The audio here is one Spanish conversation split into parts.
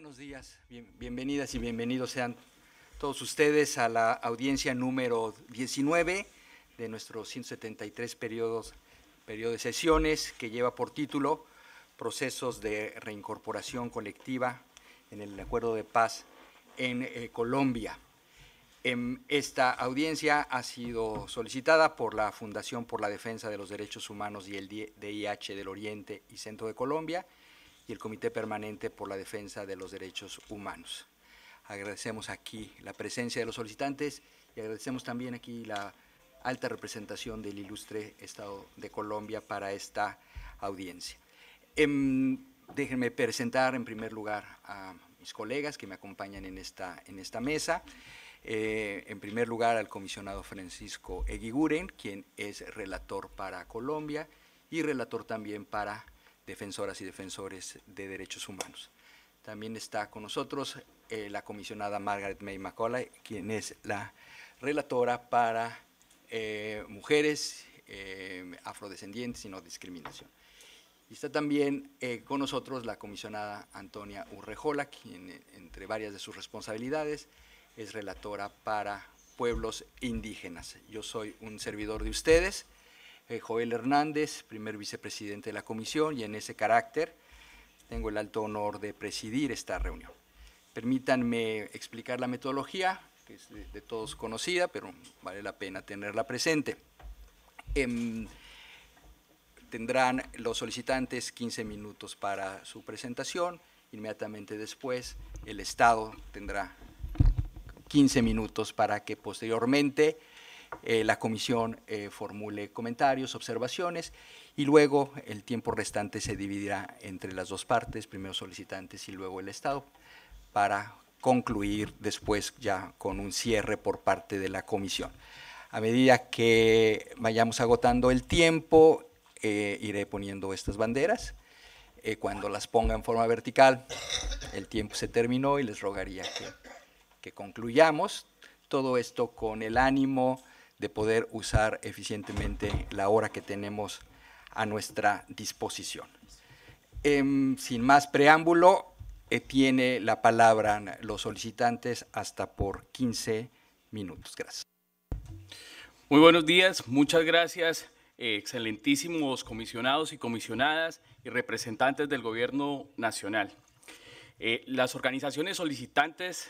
buenos días. bienvenidas y bienvenidos sean todos ustedes a la audiencia número 19 de nuestros 173 periodos, periodo de sesiones que lleva por título Procesos de reincorporación colectiva en el Acuerdo de Paz en eh, Colombia. En em, esta audiencia ha sido solicitada por la Fundación por la Defensa de los Derechos Humanos y el DIH del Oriente y Centro de Colombia y el Comité Permanente por la Defensa de los Derechos Humanos. Agradecemos aquí la presencia de los solicitantes y agradecemos también aquí la alta representación del ilustre Estado de Colombia para esta audiencia. Em, déjenme presentar en primer lugar a mis colegas que me acompañan en esta, en esta mesa. Eh, en primer lugar al comisionado Francisco Eguiguren, quien es relator para Colombia y relator también para defensoras y defensores de derechos humanos. También está con nosotros eh, la comisionada Margaret May McCollay, quien es la relatora para eh, mujeres eh, afrodescendientes y no discriminación. Y está también con nosotros la comisionada Antonia Urrejola, quien entre varias de sus responsabilidades es relatora para pueblos indígenas. Yo soy un servidor de ustedes. Eh, Joel Hernández, primer vicepresidente de la comisión, y en ese carácter tengo el alto honor de presidir esta reunión. Permítanme explicar la metodología, que es de, todos conocida, pero vale la pena tenerla presente. Em, tendrán los solicitantes 15 minutos para su presentación, inmediatamente después el Estado tendrá 15 minutos para que posteriormente eh, la comisión eh, formule comentarios, observaciones y luego el tiempo restante se dividirá entre las dos partes, primero solicitantes y luego el Estado, para concluir después ya con un cierre por parte de la comisión. A medida que vayamos agotando el tiempo, eh, iré poniendo estas banderas. cuando las ponga en forma vertical, el tiempo se terminó y les rogaría que concluyamos todo esto con el ánimo de poder usar eficientemente la hora que tenemos a nuestra disposición. Em, sin más preámbulo, eh, tiene la palabra los solicitantes hasta por 15 minutos. Gracias. Muy buenos días, muchas gracias, eh, excelentísimos comisionados y comisionadas y representantes del Gobierno Nacional. Eh, las organizaciones solicitantes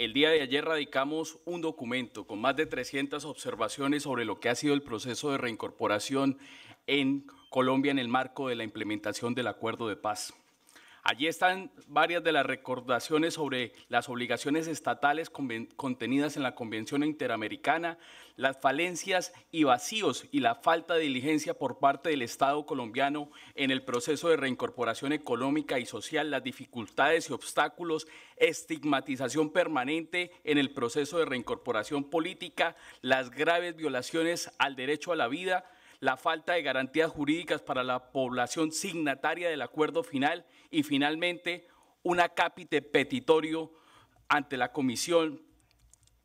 el día de ayer radicamos un documento con más de 300 observaciones sobre lo que ha sido el proceso de reincorporación en Colombia en el marco de la implementación del acuerdo de paz. Allí están varias de las recordaciones sobre las obligaciones estatales contenidas en la Convención Interamericana, las falencias y vacíos y la falta de diligencia por parte del Estado colombiano en el proceso de reincorporación económica y social, las dificultades y obstáculos, estigmatización permanente en el proceso de reincorporación política, las graves violaciones al derecho a la vida, la falta de garantías jurídicas para la población signataria del acuerdo final y finalmente un acápite petitorio ante la comisión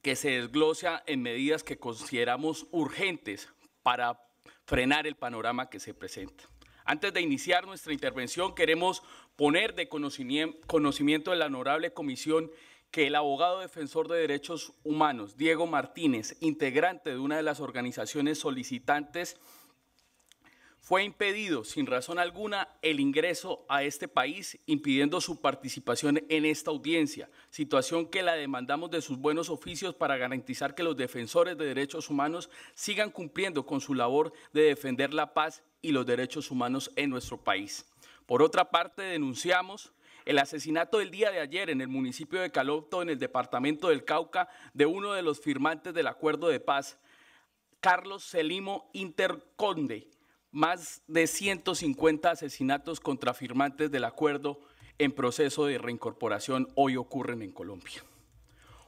que se desglosa en medidas que consideramos urgentes para frenar el panorama que se presenta. Antes de iniciar nuestra intervención, queremos poner de conocimiento de la honorable comisión que el abogado defensor de derechos humanos, Diego Martínez, integrante de una de las organizaciones solicitantes, fue impedido sin razón alguna el ingreso a este país, impidiendo su participación en esta audiencia, situación que la demandamos de sus buenos oficios para garantizar que los defensores de derechos humanos sigan cumpliendo con su labor de defender la paz y los derechos humanos en nuestro país. Por otra parte, denunciamos el asesinato del día de ayer en el municipio de Calopto, en el departamento del Cauca, de uno de los firmantes del acuerdo de paz, Carlos Celimo Interconde más de 150 asesinatos contra firmantes del acuerdo en proceso de reincorporación hoy ocurren en Colombia.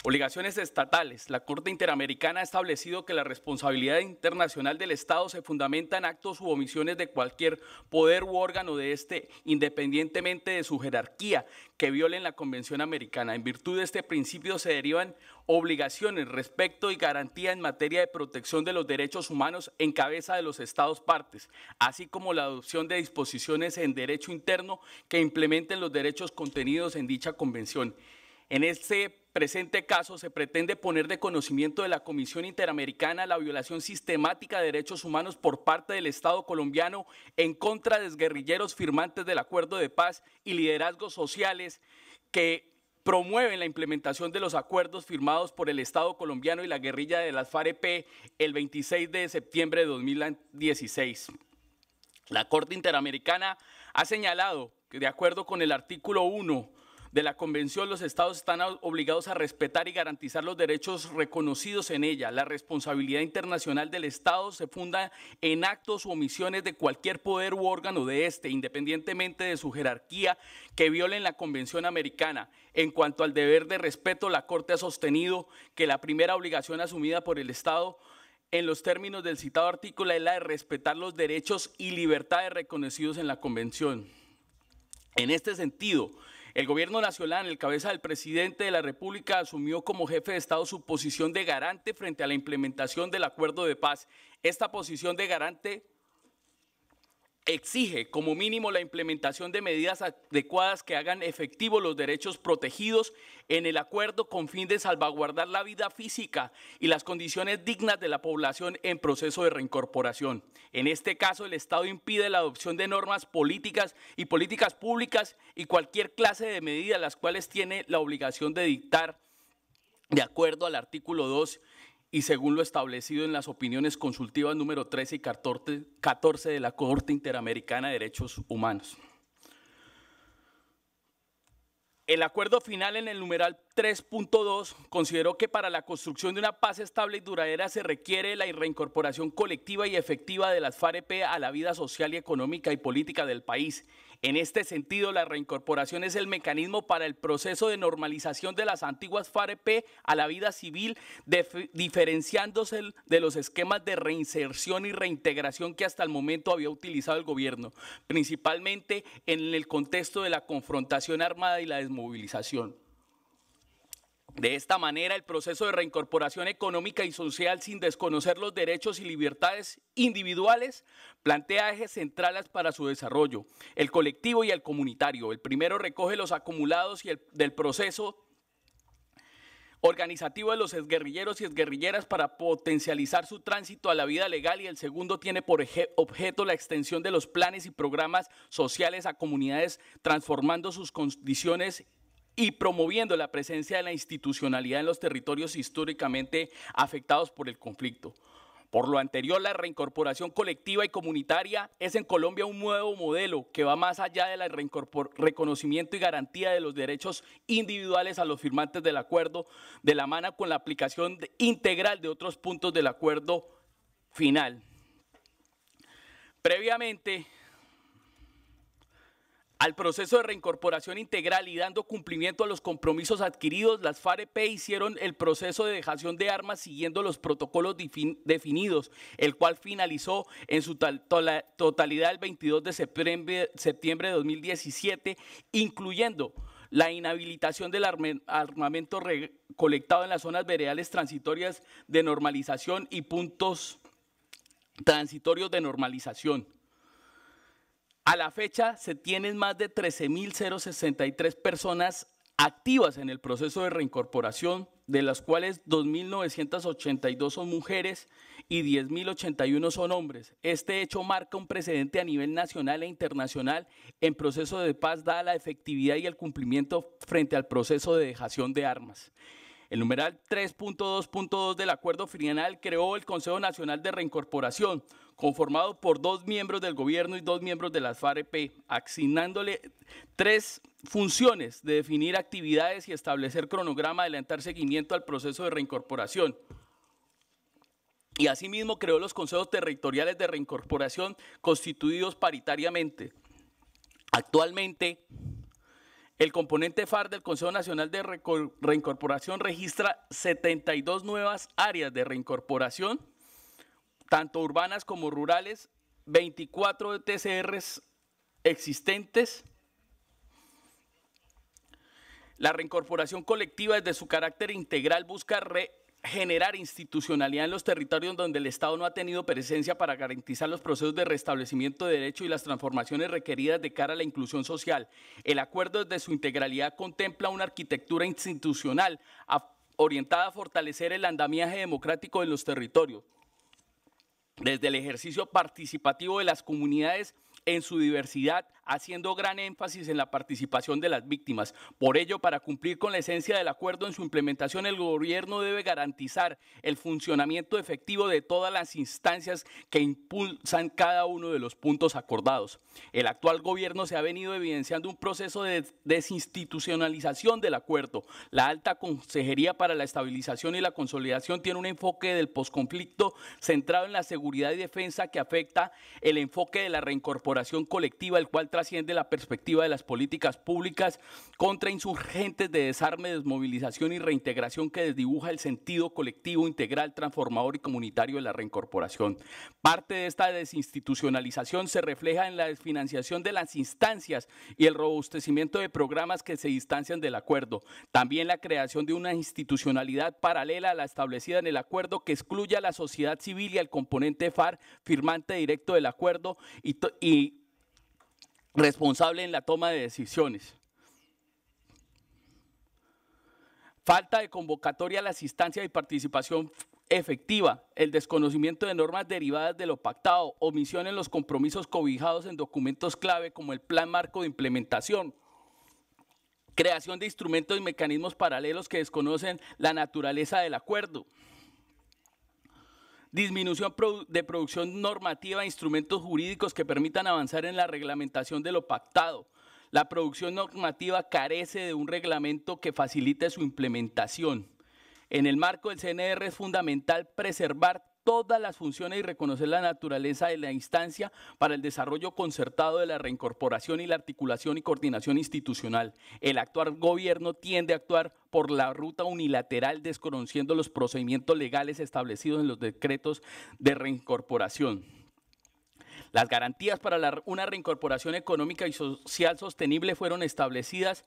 Obligaciones estatales. La Corte Interamericana ha establecido que la responsabilidad internacional del Estado se fundamenta en actos u omisiones de cualquier poder u órgano de este, independientemente de su jerarquía, que violen la Convención Americana. En virtud de este principio se derivan obligaciones, respecto y garantía en materia de protección de los derechos humanos en cabeza de los Estados partes, así como la adopción de disposiciones en derecho interno que implementen los derechos contenidos en dicha convención. En este presente caso se pretende poner de conocimiento de la Comisión Interamericana la violación sistemática de derechos humanos por parte del Estado colombiano en contra de guerrilleros firmantes del acuerdo de paz y liderazgos sociales que promueven la implementación de los acuerdos firmados por el Estado colombiano y la guerrilla de las FAREP el 26 de septiembre de 2016. La Corte Interamericana ha señalado que de acuerdo con el artículo 1 de la Convención, los estados están obligados a respetar y garantizar los derechos reconocidos en ella. La responsabilidad internacional del Estado se funda en actos u omisiones de cualquier poder u órgano de este, independientemente de su jerarquía, que violen la Convención americana. En cuanto al deber de respeto, la Corte ha sostenido que la primera obligación asumida por el Estado en los términos del citado artículo es la de respetar los derechos y libertades reconocidos en la Convención. En este sentido, el gobierno nacional, en el cabeza del presidente de la República, asumió como jefe de Estado su posición de garante frente a la implementación del acuerdo de paz. Esta posición de garante exige como mínimo la implementación de medidas adecuadas que hagan efectivos los derechos protegidos en el acuerdo con fin de salvaguardar la vida física y las condiciones dignas de la población en proceso de reincorporación. En este caso, el Estado impide la adopción de normas políticas y políticas públicas y cualquier clase de medidas las cuales tiene la obligación de dictar de acuerdo al artículo 2 y según lo establecido en las opiniones consultivas número 13 y 14 de la Corte Interamericana de Derechos Humanos. El acuerdo final en el numeral 3.2 consideró que para la construcción de una paz estable y duradera se requiere la reincorporación colectiva y efectiva de las FAREP a la vida social y económica y política del país en este sentido, la reincorporación es el mecanismo para el proceso de normalización de las antiguas FAREP a la vida civil, diferenciándose de los esquemas de reinserción y reintegración que hasta el momento había utilizado el gobierno, principalmente en el contexto de la confrontación armada y la desmovilización. De esta manera, el proceso de reincorporación económica y social sin desconocer los derechos y libertades individuales plantea ejes centrales para su desarrollo, el colectivo y el comunitario. El primero recoge los acumulados y el, del proceso organizativo de los guerrilleros y exguerrilleras para potencializar su tránsito a la vida legal y el segundo tiene por objeto la extensión de los planes y programas sociales a comunidades transformando sus condiciones y promoviendo la presencia de la institucionalidad en los territorios históricamente afectados por el conflicto. Por lo anterior, la reincorporación colectiva y comunitaria es en Colombia un nuevo modelo que va más allá del reconocimiento y garantía de los derechos individuales a los firmantes del acuerdo, de la mano con la aplicación integral de otros puntos del acuerdo final. Previamente, al proceso de reincorporación integral y dando cumplimiento a los compromisos adquiridos, las FAREP hicieron el proceso de dejación de armas siguiendo los protocolos definidos, el cual finalizó en su totalidad el 22 de septiembre, de 2017, incluyendo la inhabilitación del armamento recolectado en las zonas vereales transitorias de normalización y puntos transitorios de normalización. A la fecha se tienen más de 13.063 personas activas en el proceso de reincorporación, de las cuales 2.982 son mujeres y 10.081 son hombres. Este hecho marca un precedente a nivel nacional e internacional en proceso de paz, dada la efectividad y el cumplimiento frente al proceso de dejación de armas. El numeral 3.2.2 del acuerdo final creó el Consejo Nacional de Reincorporación, conformado por dos miembros del gobierno y dos miembros de las FAREP, asignándole tres funciones de definir actividades y establecer cronograma, adelantar seguimiento al proceso de reincorporación. Y asimismo creó los consejos territoriales de reincorporación constituidos paritariamente. Actualmente, el componente FAR e del Consejo Nacional de Reincorporación registra 72 nuevas áreas de reincorporación tanto urbanas como rurales, 24 TCRs existentes. La reincorporación colectiva desde su carácter integral busca regenerar institucionalidad en los territorios donde el Estado no ha tenido presencia para garantizar los procesos de restablecimiento de derecho y las transformaciones requeridas de cara a la inclusión social. El acuerdo desde su integralidad contempla una arquitectura institucional orientada a fortalecer el andamiaje democrático de los territorios, desde el ejercicio participativo de las comunidades en su diversidad haciendo gran énfasis en la participación de las víctimas. Por ello, para cumplir con la esencia del acuerdo en su implementación, el gobierno debe garantizar el funcionamiento efectivo de todas las instancias que impulsan cada uno de los puntos acordados. El actual gobierno se ha venido evidenciando un proceso de desinstitucionalización del acuerdo. La alta consejería para la estabilización y la consolidación tiene un enfoque del posconflicto centrado en la seguridad y defensa que afecta el enfoque de la reincorporación colectiva, el cual trasciende la perspectiva de las políticas públicas contra insurgentes de desarme, desmovilización y reintegración que desdibuja el sentido colectivo, integral, transformador y comunitario de la reincorporación. Parte de esta desinstitucionalización se refleja en la desfinanciación de las instancias y el robustecimiento de programas que se distancian del acuerdo. También la creación de una institucionalidad paralela a la establecida en el acuerdo que excluya a la sociedad civil y al componente FAR firmante directo del acuerdo y, y responsable en la toma de decisiones. Falta de convocatoria a la asistencia y participación efectiva, el desconocimiento de normas derivadas de lo pactado, omisión en los compromisos cobijados en documentos clave como el plan marco de implementación, creación de instrumentos y mecanismos paralelos que desconocen la naturaleza del acuerdo, disminución de producción normativa instrumentos jurídicos que permitan avanzar en la reglamentación de lo pactado. La producción normativa carece de un reglamento que facilite su implementación. En el marco del CNR es fundamental preservar todas las funciones y reconocer la naturaleza de la instancia para el desarrollo concertado de la reincorporación y la articulación y coordinación institucional. El actual gobierno tiende a actuar por la ruta unilateral desconociendo los procedimientos legales establecidos en los decretos de reincorporación. Las garantías para una reincorporación económica y social sostenible fueron establecidas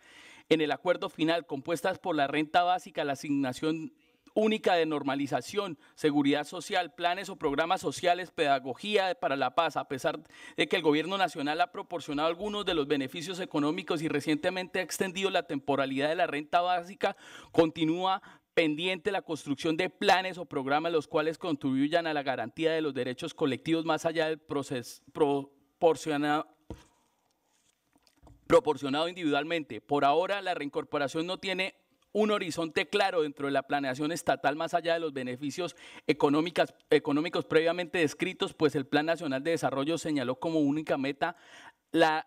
en el acuerdo final, compuestas por la renta básica, la asignación única de normalización, seguridad social, planes o programas sociales, pedagogía para la paz, a pesar de que el gobierno nacional ha proporcionado algunos de los beneficios económicos y recientemente ha extendido la temporalidad de la renta básica, continúa pendiente la construcción de planes o programas los cuales contribuyan a la garantía de los derechos colectivos más allá del proceso proporcionado proporcionado individualmente. Por ahora, la reincorporación no tiene un horizonte claro dentro de la planeación estatal más allá de los beneficios económicos, previamente descritos, pues el Plan Nacional de Desarrollo señaló como única meta la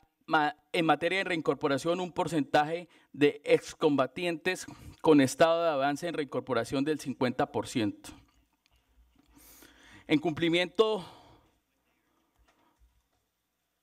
en materia de reincorporación un porcentaje de excombatientes con estado de avance en reincorporación del 50%. En cumplimiento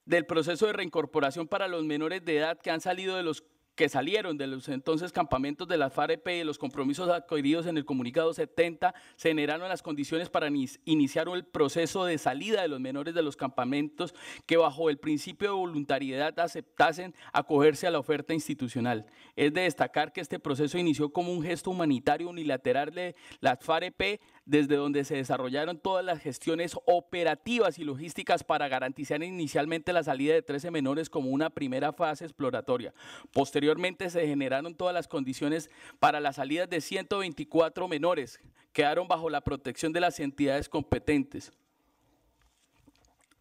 del proceso de reincorporación para los menores de edad que han salido de los que salieron de los entonces campamentos de la FAREP y los compromisos adquiridos en el comunicado 70 se generaron las condiciones para iniciar el proceso de salida de los menores de los campamentos que bajo el principio de voluntariedad aceptasen acogerse a la oferta institucional. Es de destacar que este proceso inició como un gesto humanitario unilateral de las FAREP desde donde se desarrollaron todas las gestiones operativas y logísticas para garantizar inicialmente la salida de 13 menores como una primera fase exploratoria. Posteriormente se generaron todas las condiciones para las salidas de 124 menores, quedaron bajo la protección de las entidades competentes.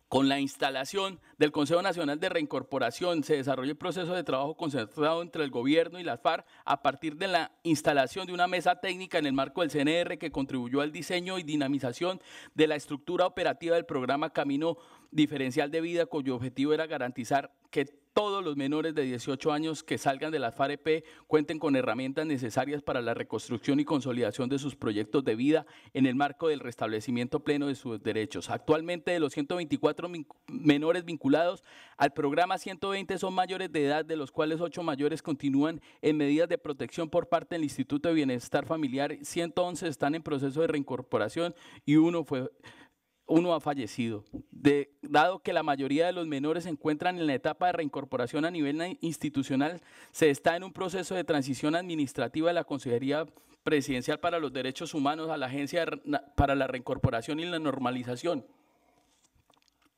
Con la instalación del Consejo Nacional de Reincorporación se desarrolla el proceso de trabajo concentrado entre el gobierno y las FARC a partir de la instalación de una mesa técnica en el marco del CNR que contribuyó al diseño y dinamización de la estructura operativa del programa Camino Diferencial de Vida, cuyo objetivo era garantizar que todos los menores de 18 años que salgan de la FAREP cuenten con herramientas necesarias para la reconstrucción y consolidación de sus proyectos de vida en el marco del restablecimiento pleno de sus derechos. Actualmente de los 124 menores vinculados al programa 120 son mayores de edad, de los cuales 8 mayores continúan en medidas de protección por parte del Instituto de Bienestar Familiar, 111 están en proceso de reincorporación y uno fue uno ha fallecido. De, dado que la mayoría de los menores se encuentran en la etapa de reincorporación a nivel institucional, se está en un proceso de transición administrativa de la Consejería Presidencial para los Derechos Humanos a la Agencia para la Reincorporación y la Normalización.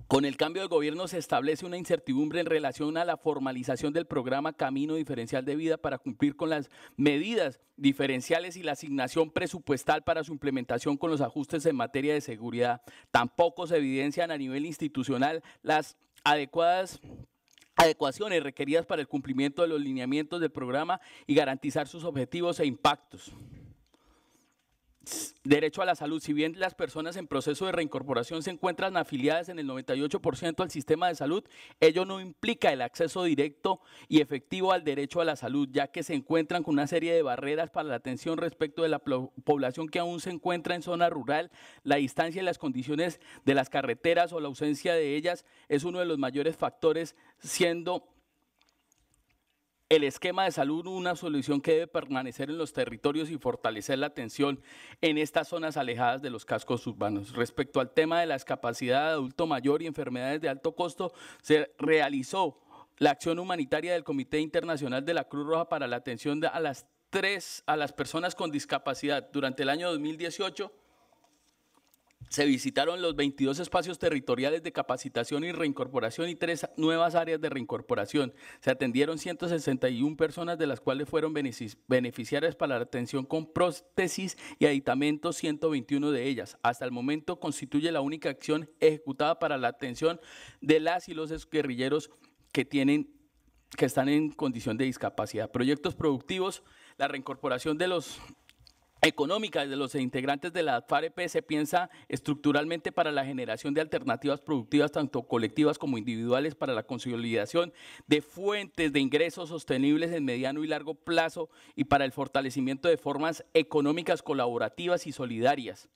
Con el cambio de gobierno se establece una incertidumbre en relación a la formalización del programa Camino Diferencial de Vida para cumplir con las medidas diferenciales y la asignación presupuestal para su implementación con los ajustes en materia de seguridad. Tampoco se evidencian a nivel institucional las adecuadas adecuaciones requeridas para el cumplimiento de los lineamientos del programa y garantizar sus objetivos e impactos. Derecho a la salud. Si bien las personas en proceso de reincorporación se encuentran afiliadas en el 98% al sistema de salud, ello no implica el acceso directo y efectivo al derecho a la salud, ya que se encuentran con una serie de barreras para la atención respecto de la población que aún se encuentra en zona rural. La distancia y las condiciones de las carreteras o la ausencia de ellas es uno de los mayores factores siendo el esquema de salud una solución que debe permanecer en los territorios y fortalecer la atención en estas zonas alejadas de los cascos urbanos. Respecto al tema de la discapacidad de adulto mayor y enfermedades de alto costo, se realizó la acción humanitaria del Comité Internacional de la Cruz Roja para la atención a las tres a las personas con discapacidad durante el año 2018 se visitaron los 22 espacios territoriales de capacitación y reincorporación y tres nuevas áreas de reincorporación. Se atendieron 161 personas, de las cuales fueron beneficiarias para la atención con prótesis y aditamentos 121 de ellas. Hasta el momento constituye la única acción ejecutada para la atención de las y los guerrilleros que tienen que están en condición de discapacidad. Proyectos productivos, la reincorporación de los económica de los integrantes de la FAREP se piensa estructuralmente para la generación de alternativas productivas, tanto colectivas como individuales, para la consolidación de fuentes de ingresos sostenibles en mediano y largo plazo y para el fortalecimiento de formas económicas colaborativas y solidarias.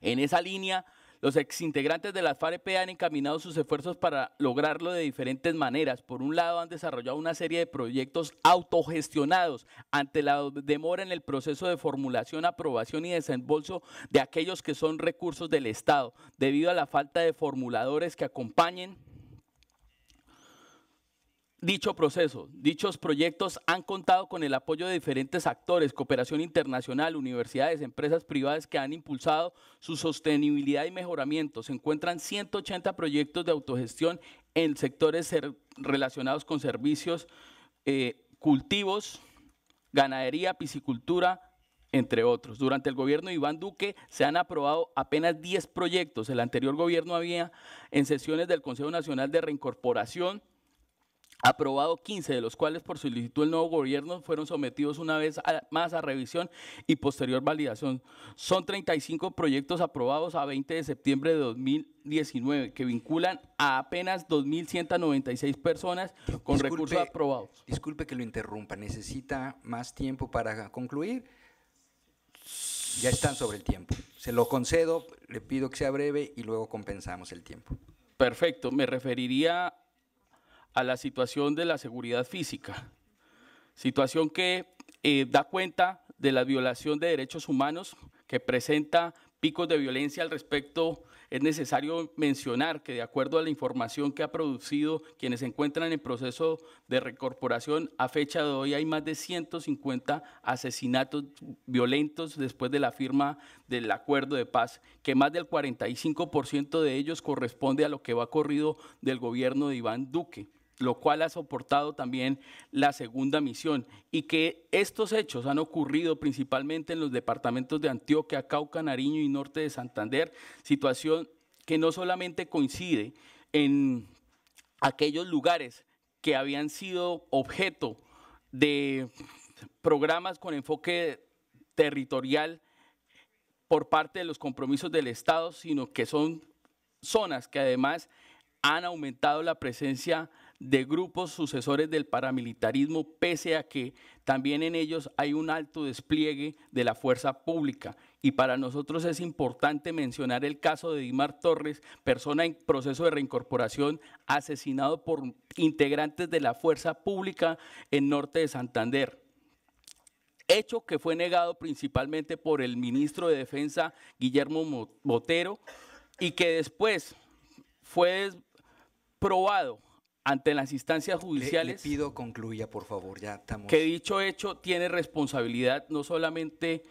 En esa línea, los exintegrantes de la FAREP e han encaminado sus esfuerzos para lograrlo de diferentes maneras. Por un lado, han desarrollado una serie de proyectos autogestionados ante la demora en el proceso de formulación, aprobación y desembolso de aquellos que son recursos del Estado, debido a la falta de formuladores que acompañen Dicho proceso, dichos proyectos han contado con el apoyo de diferentes actores, cooperación internacional, universidades, empresas privadas que han impulsado su sostenibilidad y mejoramiento. Se encuentran 180 proyectos de autogestión en sectores relacionados con servicios, eh, cultivos, ganadería, piscicultura, entre otros. Durante el gobierno de Iván Duque se han aprobado apenas 10 proyectos. El anterior gobierno había en sesiones del Consejo Nacional de Reincorporación aprobado 15, de los cuales por solicitud del nuevo gobierno fueron sometidos una vez más a revisión y posterior validación. Son 35 proyectos aprobados a 20 de septiembre de 2019 que vinculan a apenas 2.196 personas con recursos aprobados. Disculpe que lo interrumpa, necesita más tiempo para concluir. Ya están sobre el tiempo. Se lo concedo, le pido que sea breve y luego compensamos el tiempo. Perfecto, me referiría a la situación de la seguridad física, situación que eh, da cuenta de la violación de derechos humanos, que presenta picos de violencia al respecto. Es necesario mencionar que de acuerdo a la información que ha producido quienes se encuentran en proceso de recorporación, a fecha de hoy hay más de 150 asesinatos violentos después de la firma del acuerdo de paz, que más del 45% de ellos corresponde a lo que va corrido del gobierno de Iván Duque lo cual ha soportado también la segunda misión, y que estos hechos han ocurrido principalmente en los departamentos de Antioquia, Cauca, Nariño y norte de Santander, situación que no solamente coincide en aquellos lugares que habían sido objeto de programas con enfoque territorial por parte de los compromisos del Estado, sino que son zonas que además han aumentado la presencia de grupos sucesores del paramilitarismo, pese a que también en ellos hay un alto despliegue de la fuerza pública. Y para nosotros es importante mencionar el caso de Dimar Torres, persona en proceso de reincorporación, asesinado por integrantes de la fuerza pública en norte de Santander hecho que fue negado principalmente por el ministro de Defensa Guillermo Botero y que después fue probado ante las instancias judiciales. Le, pido concluya, por favor, ya estamos. Que dicho hecho tiene responsabilidad no solamente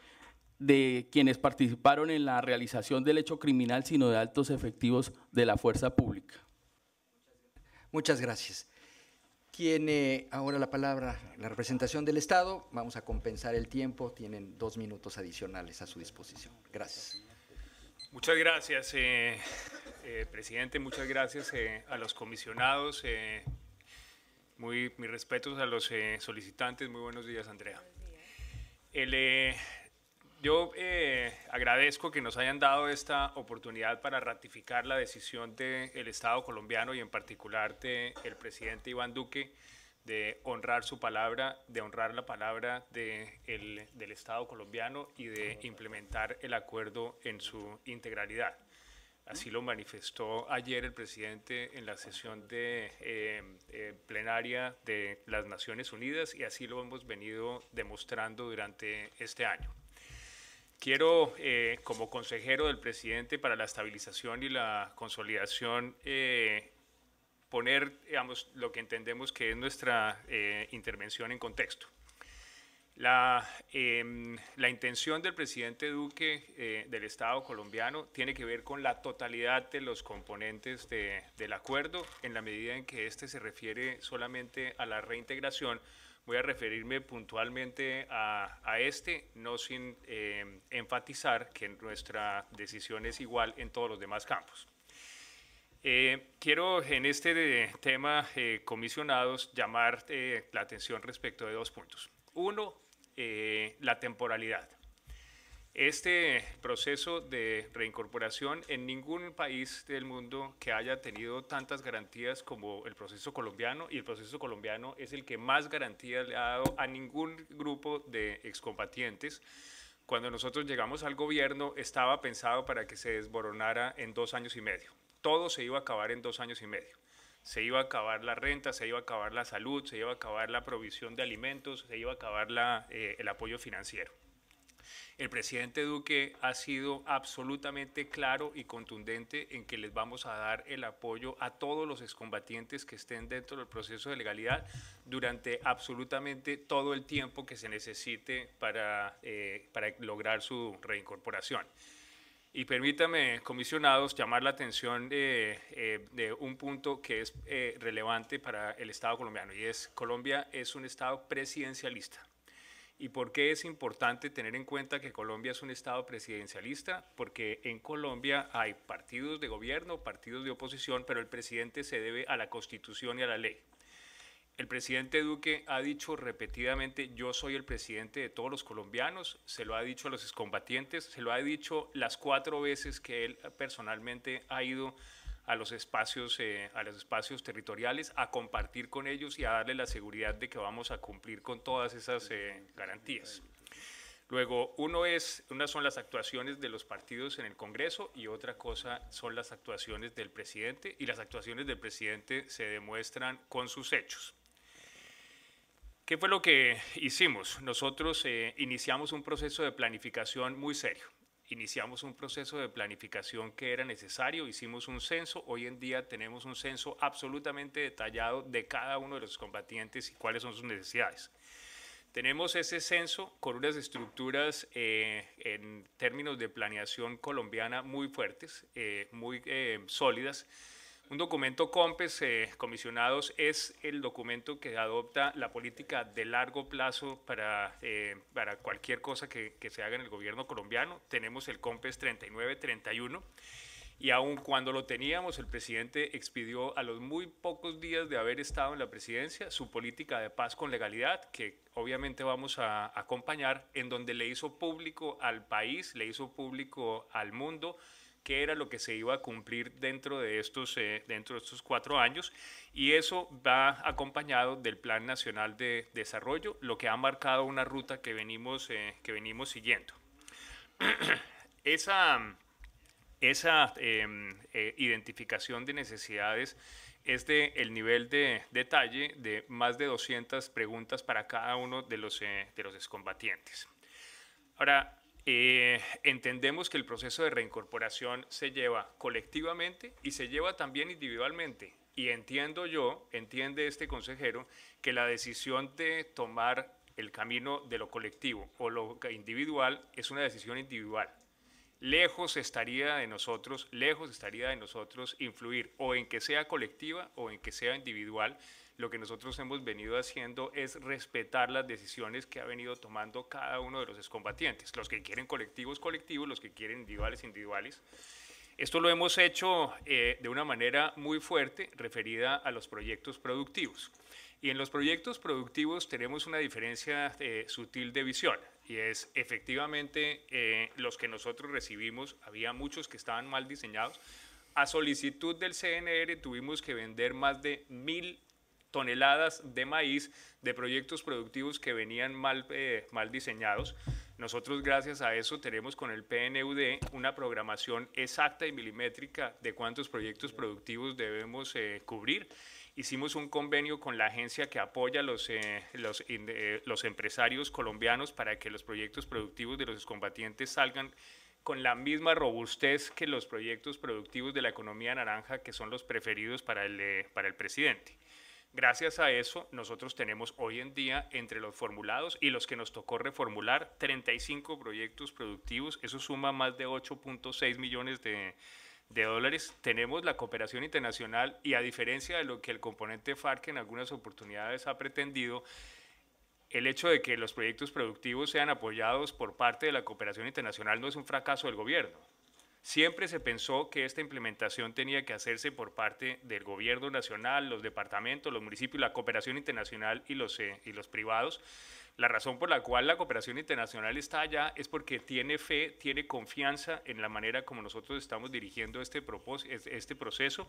de quienes participaron en la realización del hecho criminal, sino de altos efectivos de la fuerza pública. Muchas gracias. Tiene ahora la palabra la representación del Estado. Vamos a compensar el tiempo. Tienen dos minutos adicionales a su disposición. Gracias. Muchas gracias, eh, eh, presidente. Muchas gracias eh, a los comisionados. muy, mis respetos a los solicitantes. Muy buenos días, Andrea. yo agradezco que nos hayan dado esta oportunidad para ratificar la decisión del Estado colombiano y en particular del presidente Iván Duque de honrar su palabra, de honrar la palabra de del Estado colombiano y de implementar el acuerdo en su integralidad. Así lo manifestó ayer el presidente en la sesión de eh, eh, plenaria de las Naciones Unidas y así lo hemos venido demostrando durante este año. Quiero, eh, como consejero del presidente para la estabilización y la consolidación poner digamos, lo que entendemos que es nuestra eh, intervención en contexto. Em, la, intención del presidente Duque eh, del Estado colombiano tiene que ver con la totalidad de los componentes del acuerdo, en la medida en que este se refiere solamente a la reintegración. Voy a referirme puntualmente a, a este, no sin em, enfatizar que nuestra decisión es igual en todos los demás campos. Eh, quiero en este eh, tema, eh, comisionados, llamar la atención respecto de dos puntos. Uno, la temporalidad. Este proceso de reincorporación en ningún país del mundo que haya tenido tantas garantías como el proceso colombiano, y el proceso colombiano es el que más garantías le ha dado a ningún grupo de excombatientes, cuando nosotros llegamos al gobierno estaba pensado para que se desboronara en dos años y medio todo se iba a acabar en dos años y medio. Se iba a acabar la renta, se iba a acabar la salud, se iba a acabar la provisión de alimentos, se iba a acabar eh, el apoyo financiero. El presidente Duque ha sido absolutamente claro y contundente en que les vamos a dar el apoyo a todos los excombatientes que estén dentro del proceso de legalidad durante absolutamente todo el tiempo que se necesite para, eh, para lograr su reincorporación. Y permítame, comisionados, llamar la atención de, eh, un punto que es eh, relevante para el Estado colombiano, y es Colombia es un Estado presidencialista. ¿Y por qué es importante tener en cuenta que Colombia es un Estado presidencialista? Porque en Colombia hay partidos de gobierno, partidos de oposición, pero el presidente se debe a la Constitución y a la ley. El presidente Duque ha dicho repetidamente, yo soy el presidente de todos los colombianos, se lo ha dicho a los excombatientes, se lo ha dicho las cuatro veces que él personalmente ha ido a los espacios, eh, a los espacios territoriales, a compartir con ellos y a darle la seguridad de que vamos a cumplir con todas esas eh, garantías. Luego, uno es, una son las actuaciones de los partidos en el Congreso y otra cosa son las actuaciones del presidente y las actuaciones del presidente se demuestran con sus hechos. ¿Qué fue lo que hicimos? Nosotros eh, iniciamos un proceso de planificación muy serio. Iniciamos un proceso de planificación que era necesario, hicimos un censo, hoy en día tenemos un censo absolutamente detallado de cada uno de los combatientes y cuáles son sus necesidades. Tenemos ese censo con unas estructuras eh, en términos de planeación colombiana muy fuertes, eh, muy sólidas un documento COMPES, eh, comisionados, es el documento que adopta la política de largo plazo para, eh, para cualquier cosa que, que, se haga en el gobierno colombiano. Tenemos el COMPES 39-31 y aun cuando lo teníamos, el presidente expidió a los muy pocos días de haber estado en la presidencia su política de paz con legalidad, que obviamente vamos a acompañar, en donde le hizo público al país, le hizo público al mundo qué era lo que se iba a cumplir dentro de estos, eh, dentro de estos cuatro años y eso va acompañado del Plan Nacional de Desarrollo, lo que ha marcado una ruta que venimos, eh, que venimos siguiendo. esa esa em, eh, identificación de necesidades es de el nivel de detalle de más de 200 preguntas para cada uno de los, de los excombatientes. Ahora, eh, entendemos que el proceso de reincorporación se lleva colectivamente y se lleva también individualmente. Y entiendo yo, entiende este consejero, que la decisión de tomar el camino de lo colectivo o lo individual es una decisión individual. Lejos estaría de nosotros, lejos estaría de nosotros influir o en que sea colectiva o en que sea individual, lo que nosotros hemos venido haciendo es respetar las decisiones que ha venido tomando cada uno de los excombatientes, los que quieren colectivos, colectivos, los que quieren individuales, individuales. Esto lo hemos hecho eh, de una manera muy fuerte referida a los proyectos productivos. Y en los proyectos productivos tenemos una diferencia eh, sutil de visión y es efectivamente eh, los que nosotros recibimos, había muchos que estaban mal diseñados. A solicitud del CNR tuvimos que vender más de mil toneladas de maíz de proyectos productivos que venían mal, eh, mal diseñados. Nosotros gracias a eso tenemos con el PNUD una programación exacta y milimétrica de cuántos proyectos productivos debemos eh, cubrir. Hicimos un convenio con la agencia que apoya los, eh, los, los empresarios colombianos para que los proyectos productivos de los excombatientes salgan con la misma robustez que los proyectos productivos de la economía naranja, que son los preferidos para el, para el presidente. Gracias a eso, nosotros tenemos hoy en día entre los formulados y los que nos tocó reformular 35 proyectos productivos. Eso suma más de 8.6 millones de, de dólares. Tenemos la cooperación internacional y a diferencia de lo que el componente FARC en algunas oportunidades ha pretendido, el hecho de que los proyectos productivos sean apoyados por parte de la cooperación internacional no es un fracaso del gobierno Siempre se pensó que esta implementación tenía que hacerse por parte del gobierno nacional, los departamentos, los municipios, la cooperación internacional eh, y los, privados. La razón por la cual la cooperación internacional está allá es porque tiene fe, tiene confianza en la manera como nosotros estamos dirigiendo este, este proceso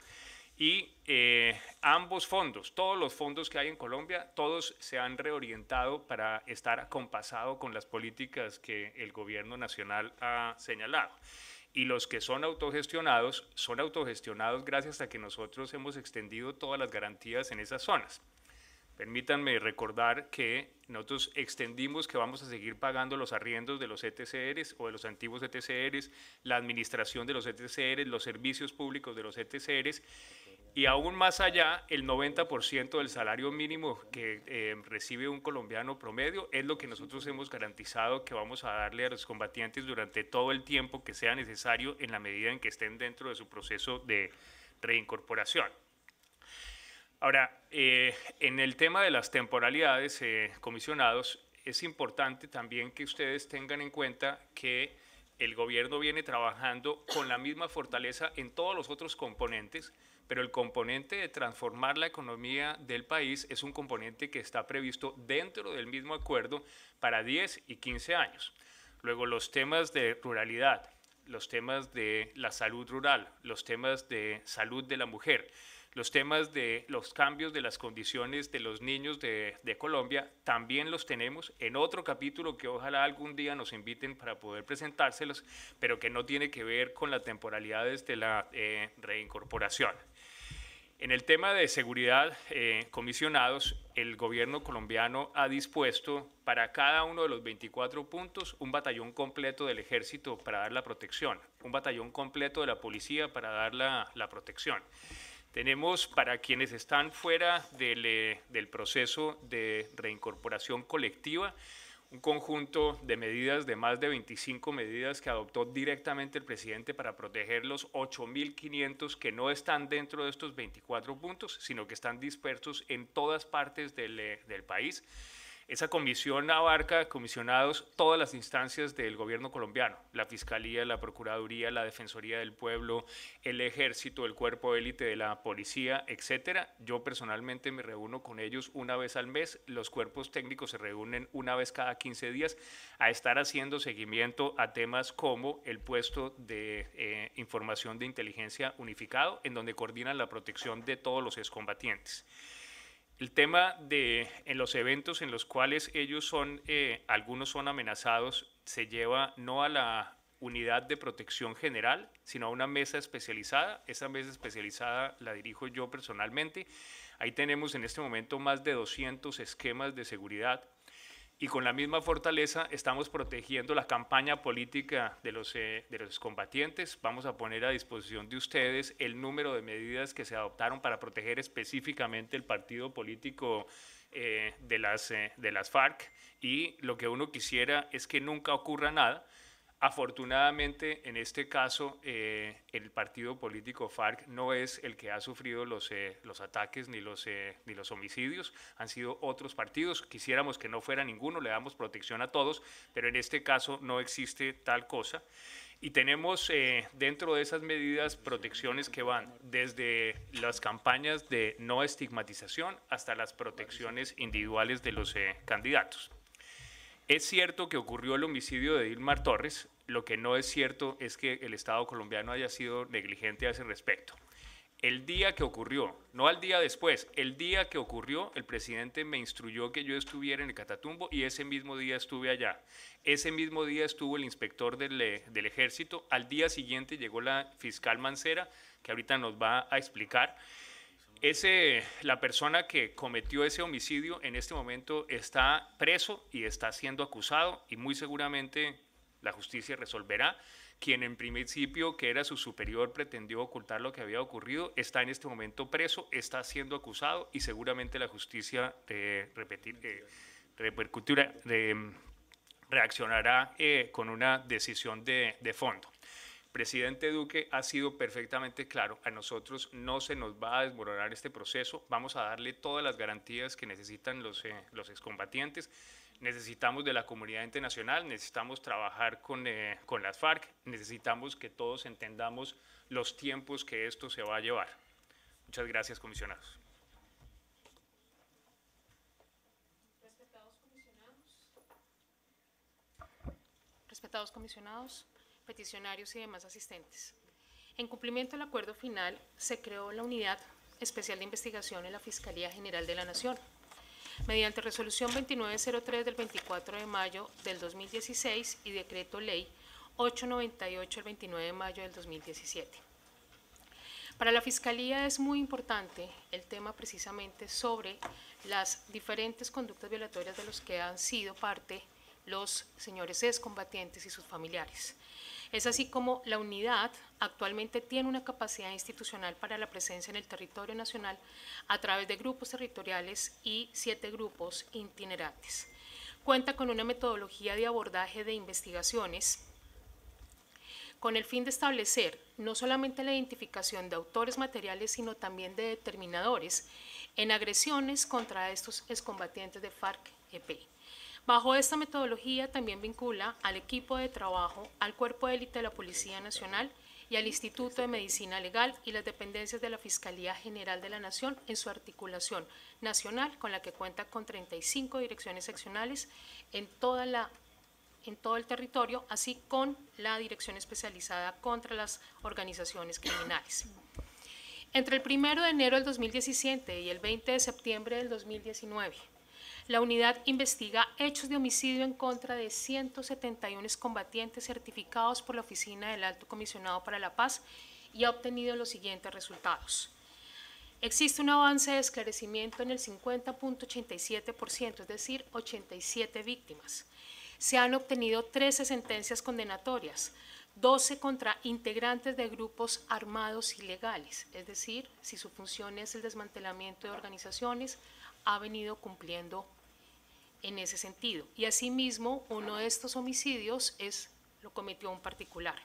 y eh, ambos fondos, todos los fondos que hay en Colombia, todos se han reorientado para estar acompasado con las políticas que el gobierno nacional ha señalado y los que son autogestionados son autogestionados gracias a que nosotros hemos extendido todas las garantías en esas zonas. Permítanme recordar que nosotros extendimos que vamos a seguir pagando los arriendos de los ETCRs o de los antiguos ETCRs, la administración de los ETCRs, los servicios públicos de los ETCRs y aún más allá, el 90% del salario mínimo que eh, recibe un colombiano promedio es lo que nosotros hemos garantizado que vamos a darle a los combatientes durante todo el tiempo que sea necesario en la medida en que estén dentro de su proceso de reincorporación. Ahora, eh, en el tema de las temporalidades, eh, comisionados, es importante también que ustedes tengan en cuenta que el gobierno viene trabajando con la misma fortaleza en todos los otros componentes pero el componente de transformar la economía del país es un componente que está previsto dentro del mismo acuerdo para 10 y 15 años. Luego los temas de ruralidad, los temas de la salud rural, los temas de salud de la mujer, los temas de los cambios de las condiciones de los niños de, Colombia, también los tenemos en otro capítulo que ojalá algún día nos inviten para poder presentárselos, pero que no tiene que ver con las temporalidades de la eh, reincorporación. En el tema de seguridad, eh, comisionados, el gobierno colombiano ha dispuesto para cada uno de los 24 puntos un batallón completo del ejército para dar la protección, un batallón completo de la policía para dar la, protección. Tenemos para quienes están fuera del, eh, del proceso de reincorporación colectiva, un conjunto de medidas, de más de 25 medidas que adoptó directamente el presidente para proteger los 8.500 que no están dentro de estos 24 puntos, sino que están dispersos en todas partes del, eh, del país esa comisión abarca, comisionados, todas las instancias del gobierno colombiano, la Fiscalía, la Procuraduría, la Defensoría del Pueblo, el Ejército, el Cuerpo Élite de la Policía, etc. Yo personalmente me reúno con ellos una vez al mes, los cuerpos técnicos se reúnen una vez cada 15 días a estar haciendo seguimiento a temas como el puesto de eh, información de inteligencia unificado, en donde coordinan la protección de todos los excombatientes. El tema de en los eventos en los cuales ellos son, eh, algunos son amenazados, se lleva no a la unidad de protección general, sino a una mesa especializada. Esa mesa especializada la dirijo yo personalmente. Ahí tenemos en este momento más de 200 esquemas de seguridad y con la misma fortaleza estamos protegiendo la campaña política de los, eh, de los combatientes. Vamos a poner a disposición de ustedes el número de medidas que se adoptaron para proteger específicamente el partido político eh, de, las, eh, de las FARC y lo que uno quisiera es que nunca ocurra nada Afortunadamente, en este caso, eh, el partido político FARC no es el que ha sufrido los, eh, ataques eh, ni los, homicidios, han sido otros partidos. Quisiéramos que no fuera ninguno, le damos protección a todos, pero en este caso no existe tal cosa. Y tenemos dentro de esas medidas protecciones que van desde las campañas de no estigmatización hasta las protecciones individuales de los candidatos. Es cierto que ocurrió el homicidio de Dilmar Torres, lo que no es cierto es que el Estado colombiano haya sido negligente a ese respecto. El día que ocurrió, no al día después, el día que ocurrió, el presidente me instruyó que yo estuviera en el Catatumbo y ese mismo día estuve allá. Ese mismo día estuvo el inspector del, eh, del ejército, al día siguiente llegó la fiscal Mancera, que ahorita nos va a explicar. Ese, la persona que cometió ese homicidio en este momento está preso y está siendo acusado y muy seguramente la justicia resolverá. Quien en principio, que era su superior, pretendió ocultar lo que había ocurrido, está en este momento preso, está siendo acusado y seguramente la justicia mm, reaccionará eh, con una decisión de fondo presidente Duque ha sido perfectamente claro, a nosotros no se nos va a desmoronar este proceso, vamos a darle todas las garantías que necesitan los, eh, los excombatientes, necesitamos de la comunidad internacional, necesitamos trabajar con, eh, con las FARC, necesitamos que todos entendamos los tiempos que esto se va a llevar. Muchas gracias, comisionados. Respetados comisionados. Respetados comisionados peticionarios y demás asistentes. En cumplimiento del acuerdo final, se creó la Unidad Especial de Investigación en la Fiscalía General de la Nación. Mediante resolución 2903 del 24 de mayo del 2016 y decreto ley 898 del 29 de mayo del 2017. Para la Fiscalía es muy importante el tema precisamente sobre las diferentes conductas violatorias de los que han sido parte los señores excombatientes y sus familiares. Es así como la unidad actualmente tiene una capacidad institucional para la presencia en el territorio nacional a través de grupos territoriales y siete grupos itinerantes. Cuenta con una metodología de abordaje de investigaciones con el fin de establecer no solamente la identificación de autores materiales, sino también de determinadores en agresiones contra estos excombatientes de FARC-EP. Bajo esta metodología también vincula al equipo de trabajo, al cuerpo de élite de la Policía Nacional y al Instituto de Medicina Legal y las dependencias de la Fiscalía General de la Nación en su articulación nacional, con la que cuenta con 35 direcciones seccionales en, en todo el territorio, así con la Dirección Especializada contra las Organizaciones Criminales. Entre el 1 de enero del 2017 y el 20 de septiembre del 2019, la unidad investiga hechos de homicidio en contra de 171 combatientes certificados por la Oficina del Alto Comisionado para la Paz y ha obtenido los siguientes resultados. Existe un avance de esclarecimiento en el 50.87%, es decir, 87 víctimas. Se han obtenido 13 sentencias condenatorias, 12 contra integrantes de grupos armados ilegales, es decir, si su función es el desmantelamiento de organizaciones, ha venido cumpliendo en ese sentido. Y asimismo, uno de estos homicidios es, lo cometió un particular.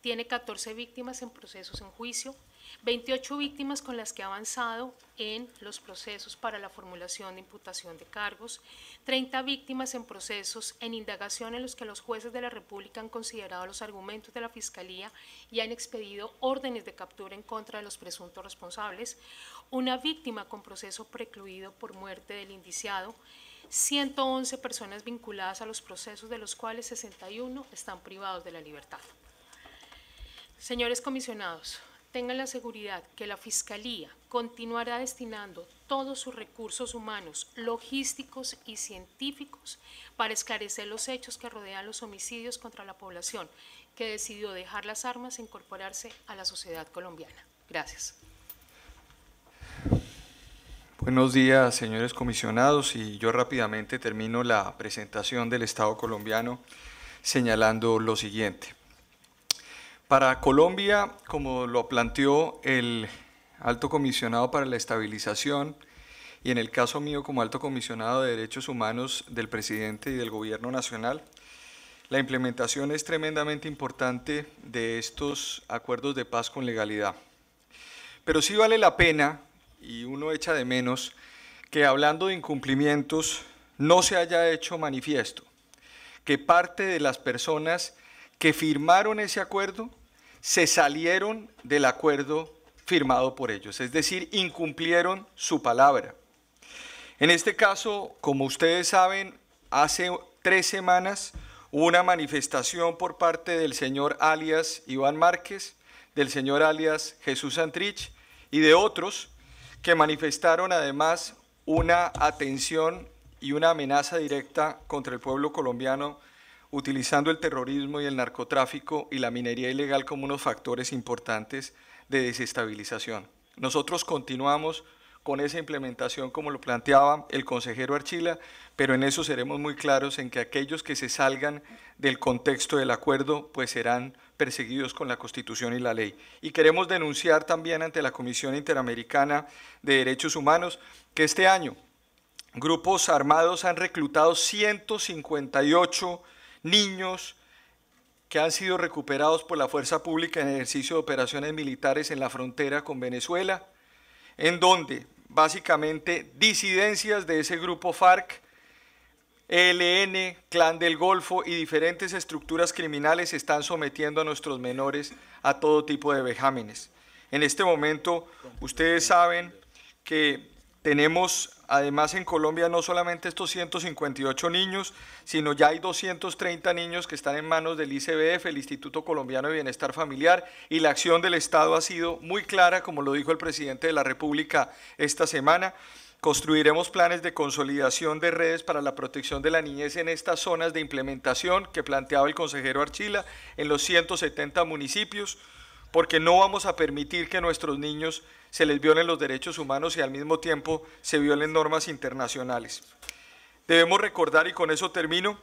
Tiene 14 víctimas en procesos en juicio, 28 víctimas con las que ha avanzado en los procesos para la formulación de imputación de cargos, 30 víctimas en procesos en indagación en los que los jueces de la República han considerado los argumentos de la Fiscalía y han expedido órdenes de captura en contra de los presuntos responsables, una víctima con proceso precluido por muerte del indiciado, 111 personas vinculadas a los procesos, de los cuales 61 están privados de la libertad. Señores comisionados, tengan la seguridad que la Fiscalía continuará destinando todos sus recursos humanos, logísticos y científicos para esclarecer los hechos que rodean los homicidios contra la población que decidió dejar las armas e incorporarse a la sociedad colombiana. Gracias. Buenos días, señores comisionados, y yo rápidamente termino la presentación del Estado colombiano señalando lo siguiente. Para Colombia, como lo planteó el alto comisionado para la estabilización, y en el caso mío como alto comisionado de derechos humanos del presidente y del gobierno nacional, la implementación es tremendamente importante de estos acuerdos de paz con legalidad. Pero sí vale la pena y uno echa de menos que hablando de incumplimientos no se haya hecho manifiesto que parte de las personas que firmaron ese acuerdo se salieron del acuerdo firmado por ellos, es decir, incumplieron su palabra. En este caso, como ustedes saben, hace tres semanas hubo una manifestación por parte del señor alias Iván Márquez, del señor alias Jesús Santrich y de otros que manifestaron además una atención y una amenaza directa contra el pueblo colombiano utilizando el terrorismo y el narcotráfico y la minería ilegal como unos factores importantes de desestabilización. Nosotros continuamos con esa implementación como lo planteaba el consejero Archila, pero en eso seremos muy claros en que aquellos que se salgan del contexto del acuerdo pues serán perseguidos con la Constitución y la ley. Y queremos denunciar también ante la Comisión Interamericana de Derechos Humanos que este año grupos armados han reclutado 158 niños que han sido recuperados por la fuerza pública en ejercicio de operaciones militares en la frontera con Venezuela, en donde básicamente disidencias de ese grupo FARC ELN, Clan del Golfo y diferentes estructuras criminales están sometiendo a nuestros menores a todo tipo de vejámenes. En este momento, ustedes saben que tenemos además en Colombia no solamente estos 158 niños, sino ya hay 230 niños que están en manos del ICBF, el Instituto Colombiano de Bienestar Familiar, y la acción del Estado ha sido muy clara, como lo dijo el presidente de la República esta semana. Construiremos planes de consolidación de redes para la protección de la niñez en estas zonas de implementación que planteaba el consejero Archila en los 170 municipios, porque no vamos a permitir que nuestros niños se les violen los derechos humanos y al mismo tiempo se violen normas internacionales. Debemos recordar, y con eso termino,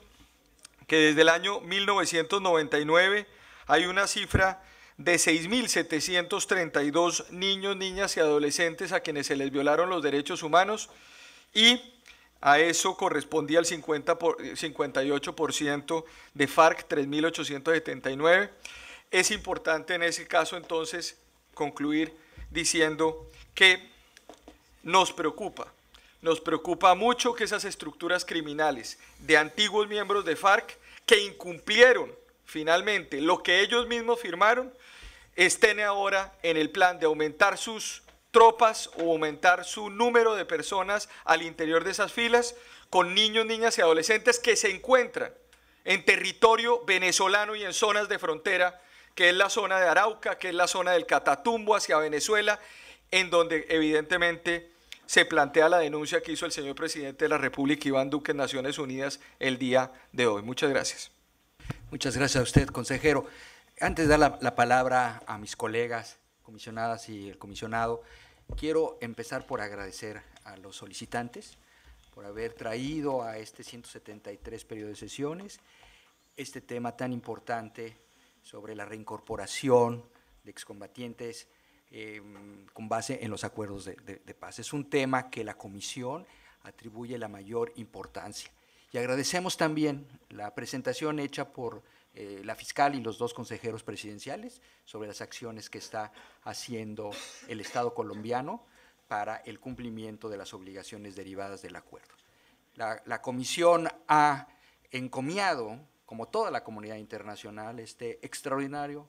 que desde el año 1999 hay una cifra de 6.732 niños, niñas y adolescentes a quienes se les violaron los derechos humanos y a eso correspondía el 50 58% de FARC 3.879. Es importante en ese caso entonces concluir diciendo que nos preocupa, nos preocupa mucho que esas estructuras criminales de antiguos miembros de FARC que incumplieron finalmente lo que ellos mismos firmaron, estén ahora en el plan de aumentar sus tropas o aumentar su número de personas al interior de esas filas con niños, niñas y adolescentes que se encuentran en territorio venezolano y en zonas de frontera, que es la zona de Arauca, que es la zona del Catatumbo hacia Venezuela, en donde evidentemente se plantea la denuncia que hizo el señor presidente de la República, Iván Duque, en Naciones Unidas el día de hoy. Muchas gracias. Muchas gracias a usted, consejero. Antes de dar la, palabra a mis colegas, comisionadas y el comisionado, quiero empezar por agradecer a los solicitantes por haber traído a este 173 periodo de sesiones este tema tan importante sobre la reincorporación de excombatientes em, con base en los acuerdos de paz. Es un tema que la comisión atribuye la mayor importancia. Y agradecemos también la presentación hecha por eh, la fiscal y los dos consejeros presidenciales sobre las acciones que está haciendo el Estado colombiano para el cumplimiento de las obligaciones derivadas del acuerdo. La, la comisión ha encomiado, como toda la comunidad internacional, este extraordinario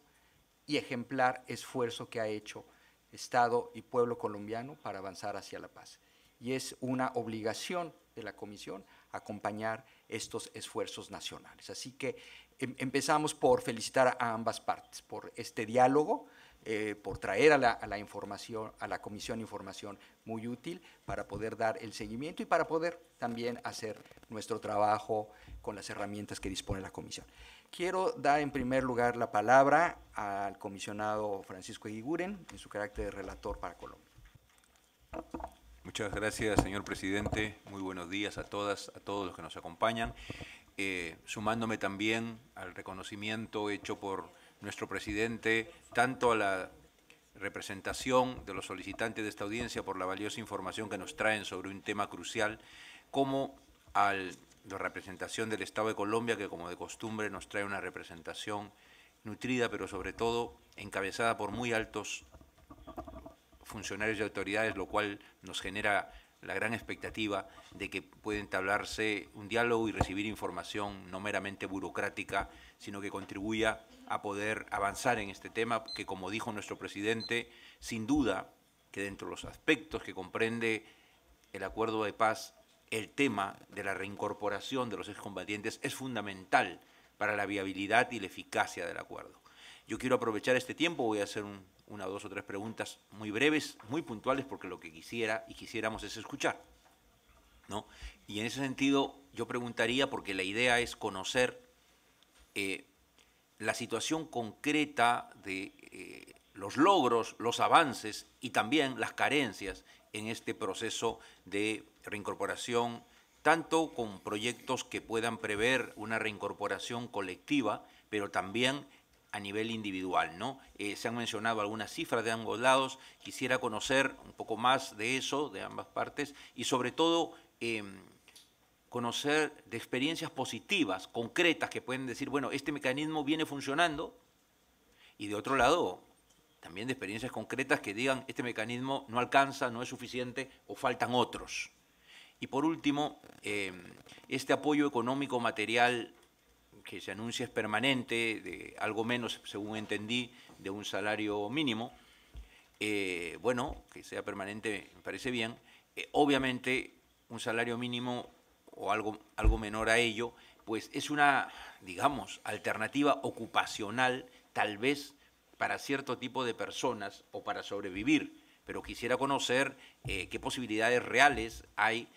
y ejemplar esfuerzo que ha hecho Estado y pueblo colombiano para avanzar hacia la paz. Y es una obligación de la Comisión acompañar estos esfuerzos nacionales. Así que Em, empezamos por felicitar a ambas partes por este diálogo, eh, por traer a la, información, a la comisión información muy útil para poder dar el seguimiento y para poder también hacer nuestro trabajo con las herramientas que dispone la comisión. Quiero dar en primer lugar la palabra al comisionado Francisco Eguiguren en su carácter de relator para Colombia. Muchas gracias, señor presidente. Muy buenos días a todas, a todos los que nos acompañan. Eh, sumándome también al reconocimiento hecho por nuestro presidente, tanto a la representación de los solicitantes de esta audiencia por la valiosa información que nos traen sobre un tema crucial, como a la representación del Estado de Colombia, que como de costumbre nos trae una representación nutrida, pero sobre todo encabezada por muy altos funcionarios y autoridades, lo cual nos genera la gran expectativa de que pueda entablarse un diálogo y recibir información no meramente burocrática, sino que contribuya a poder avanzar en este tema, que como dijo nuestro presidente, sin duda que dentro de los aspectos que comprende el acuerdo de paz, el tema de la reincorporación de los excombatientes es fundamental para la viabilidad y la eficacia del acuerdo. Yo quiero aprovechar este tiempo, voy a hacer un una, dos o tres preguntas muy breves, muy puntuales, porque lo que quisiera y quisiéramos es escuchar. ¿no? Y en ese sentido yo preguntaría, porque la idea es conocer eh, la situación concreta de eh, los logros, los avances y también las carencias en este proceso de reincorporación, tanto con proyectos que puedan prever una reincorporación colectiva, pero también a nivel individual. ¿no? Eh, se han mencionado algunas cifras de ambos lados, quisiera conocer un poco más de eso, de ambas partes, y sobre todo em, conocer de experiencias positivas, concretas, que pueden decir, bueno, este mecanismo viene funcionando, y de otro lado, también de experiencias concretas que digan, este mecanismo no alcanza, no es suficiente o faltan otros. Y por último, em, este apoyo económico material que se anuncia es permanente, de algo menos, según entendí, de un salario mínimo, eh, bueno, que sea permanente me parece bien. Eh, obviamente, un salario mínimo o algo, algo menor a ello, pues es una, digamos, alternativa ocupacional, tal vez para cierto tipo de personas o para sobrevivir. Pero quisiera conocer eh, qué posibilidades reales hay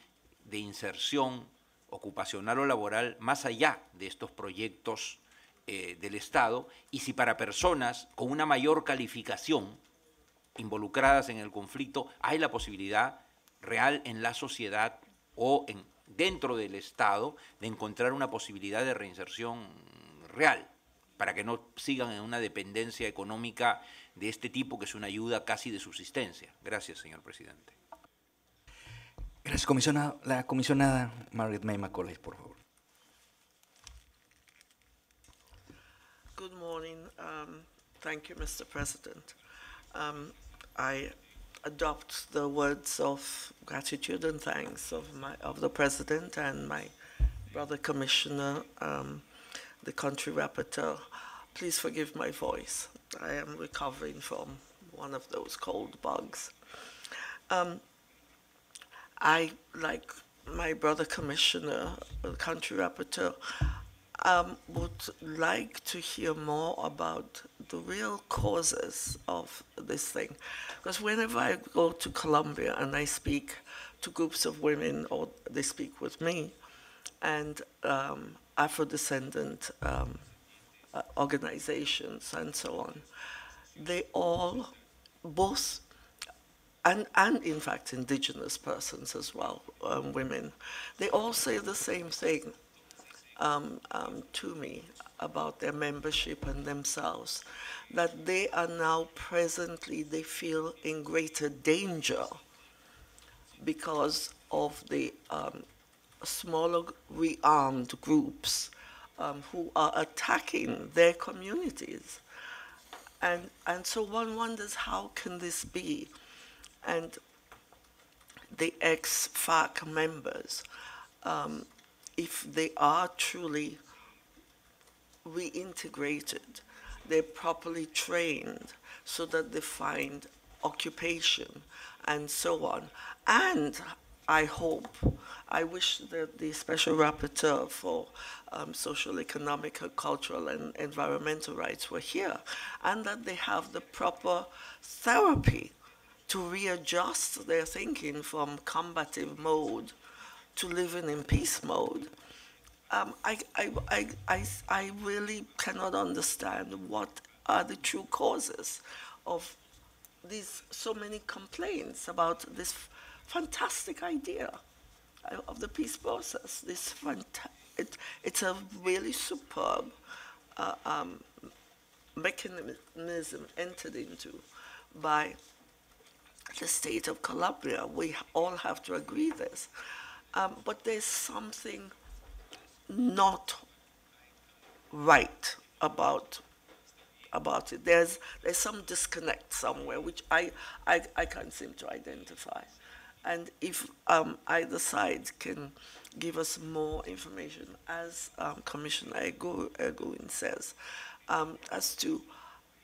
de inserción ocupacional o laboral más allá de estos proyectos eh, del Estado y si para personas con una mayor calificación involucradas en el conflicto hay la posibilidad real en la sociedad o en, dentro del Estado de encontrar una posibilidad de reinserción real para que no sigan en una dependencia económica de este tipo, que es una ayuda casi de subsistencia. Gracias, señor presidente. Gracias, comisionada. La comisionada Margaret May McCauley, por favor. Good morning. Um, thank you, Mr. President. Um, I adopt the words of gratitude and thanks of my of the president and my brother commissioner, um, the country rapporteur. Please forgive my voice. I am recovering from one of those cold bugs. Um, I, like my brother commissioner, country rapporteur, um, would like to hear more about the real causes of this thing. Because whenever I go to Colombia and I speak to groups of women, or they speak with me, and um, Afro-descendant um, uh, organizations and so on, they all, both and, and in fact indigenous persons as well, um, women, they all say the same thing um, um, to me about their membership and themselves, that they are now presently, they feel in greater danger because of the um, smaller rearmed groups um, who are attacking their communities. And, and so one wonders how can this be? and the ex-FARC members, um, if they are truly reintegrated, they're properly trained so that they find occupation and so on. And I hope, I wish that the Special Rapporteur for um, Social, Economic, Cultural and Environmental Rights were here and that they have the proper therapy to readjust their thinking from combative mode to living in peace mode, um, I, I, I, I, I really cannot understand what are the true causes of these so many complaints about this fantastic idea of the peace process. This fanta- it, it's a really superb uh, um, mechanism entered into by the state of Calabria. We all have to agree this. Um, but there's something not right about about it. There's there's some disconnect somewhere which I I, I can't seem to identify. And if um, either side can give us more information, as um, Commissioner Ergoin says, um, as to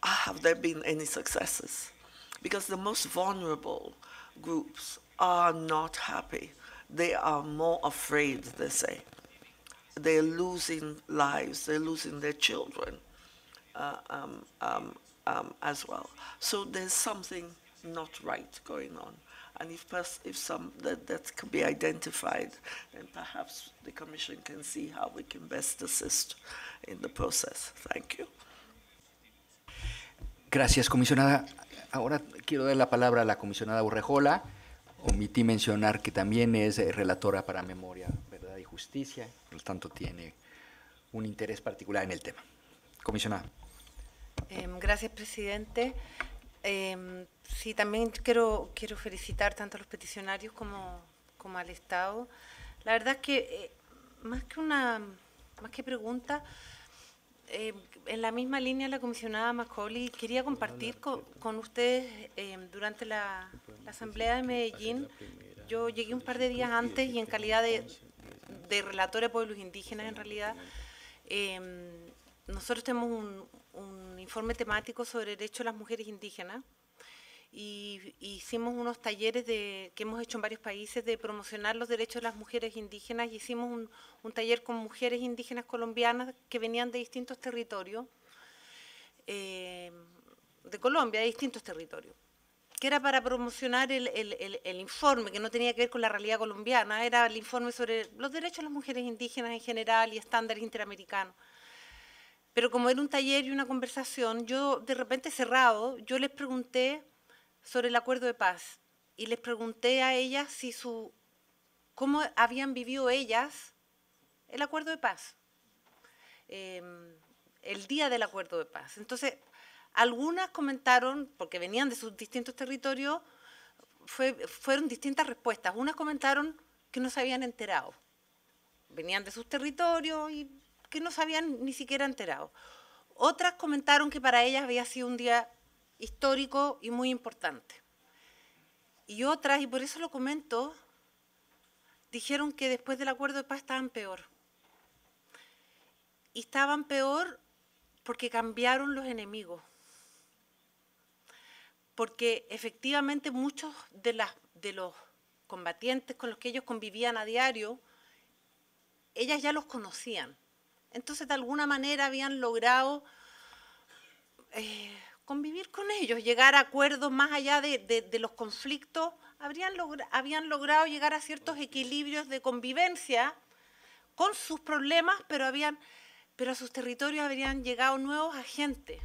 have there been any successes? because the most vulnerable groups are not happy. They are more afraid, they say. They're losing lives, they're losing their children uh, um, um, um, as well. So there's something not right going on. And if, if some that, that can be identified, then perhaps the Commission can see how we can best assist in the process. Thank you. Gracias, comisionada. Ahora quiero dar la palabra a la comisionada Urrejola. Omití mencionar que también es eh, relatora para Memoria, Verdad y Justicia, por lo tanto tiene un interés particular en el tema. Comisionada. Em, gracias, presidente. Em, sí, también quiero, quiero felicitar tanto a los peticionarios como, como al Estado. La verdad es que, eh, más, que una, más que pregunta, eh, en la misma línea, la comisionada Macaulay quería compartir con, ustedes eh, durante la, Asamblea de Medellín. Yo llegué un par de días antes y en calidad de, de relatora de pueblos indígenas, en realidad, em, nosotros tenemos un, un informe temático sobre derechos de las mujeres indígenas y, hicimos unos talleres que hemos hecho en varios países de promocionar los derechos de las mujeres indígenas y hicimos un, taller con mujeres indígenas colombianas que venían de distintos territorios, eh, de Colombia, de distintos territorios que era para promocionar el, el, informe, que no tenía que ver con la realidad colombiana, era el informe sobre los derechos de las mujeres indígenas en general y estándares interamericanos. Pero como era un taller y una conversación, yo de repente cerrado, yo les pregunté sobre el acuerdo de paz y les pregunté a ellas si su, cómo habían vivido ellas el acuerdo de paz, em, el día del acuerdo de paz. Entonces, algunas comentaron, porque venían de sus distintos territorios, fue, fueron distintas respuestas. Unas comentaron que no se habían enterado, venían de sus territorios y que no se habían ni siquiera enterado. Otras comentaron que para ellas había sido un día histórico y muy importante. Y otras, y por eso lo comento, dijeron que después del acuerdo de paz estaban peor. Y estaban peor porque cambiaron los enemigos. Porque efectivamente muchos de, las, de los combatientes con los que ellos convivían a diario, ellas ya los conocían. Entonces, de alguna manera habían logrado eh, convivir con ellos, llegar a acuerdos más allá de, los conflictos, habrían habían logrado llegar a ciertos equilibrios de convivencia con sus problemas, pero, habían, pero a sus territorios habrían llegado nuevos agentes,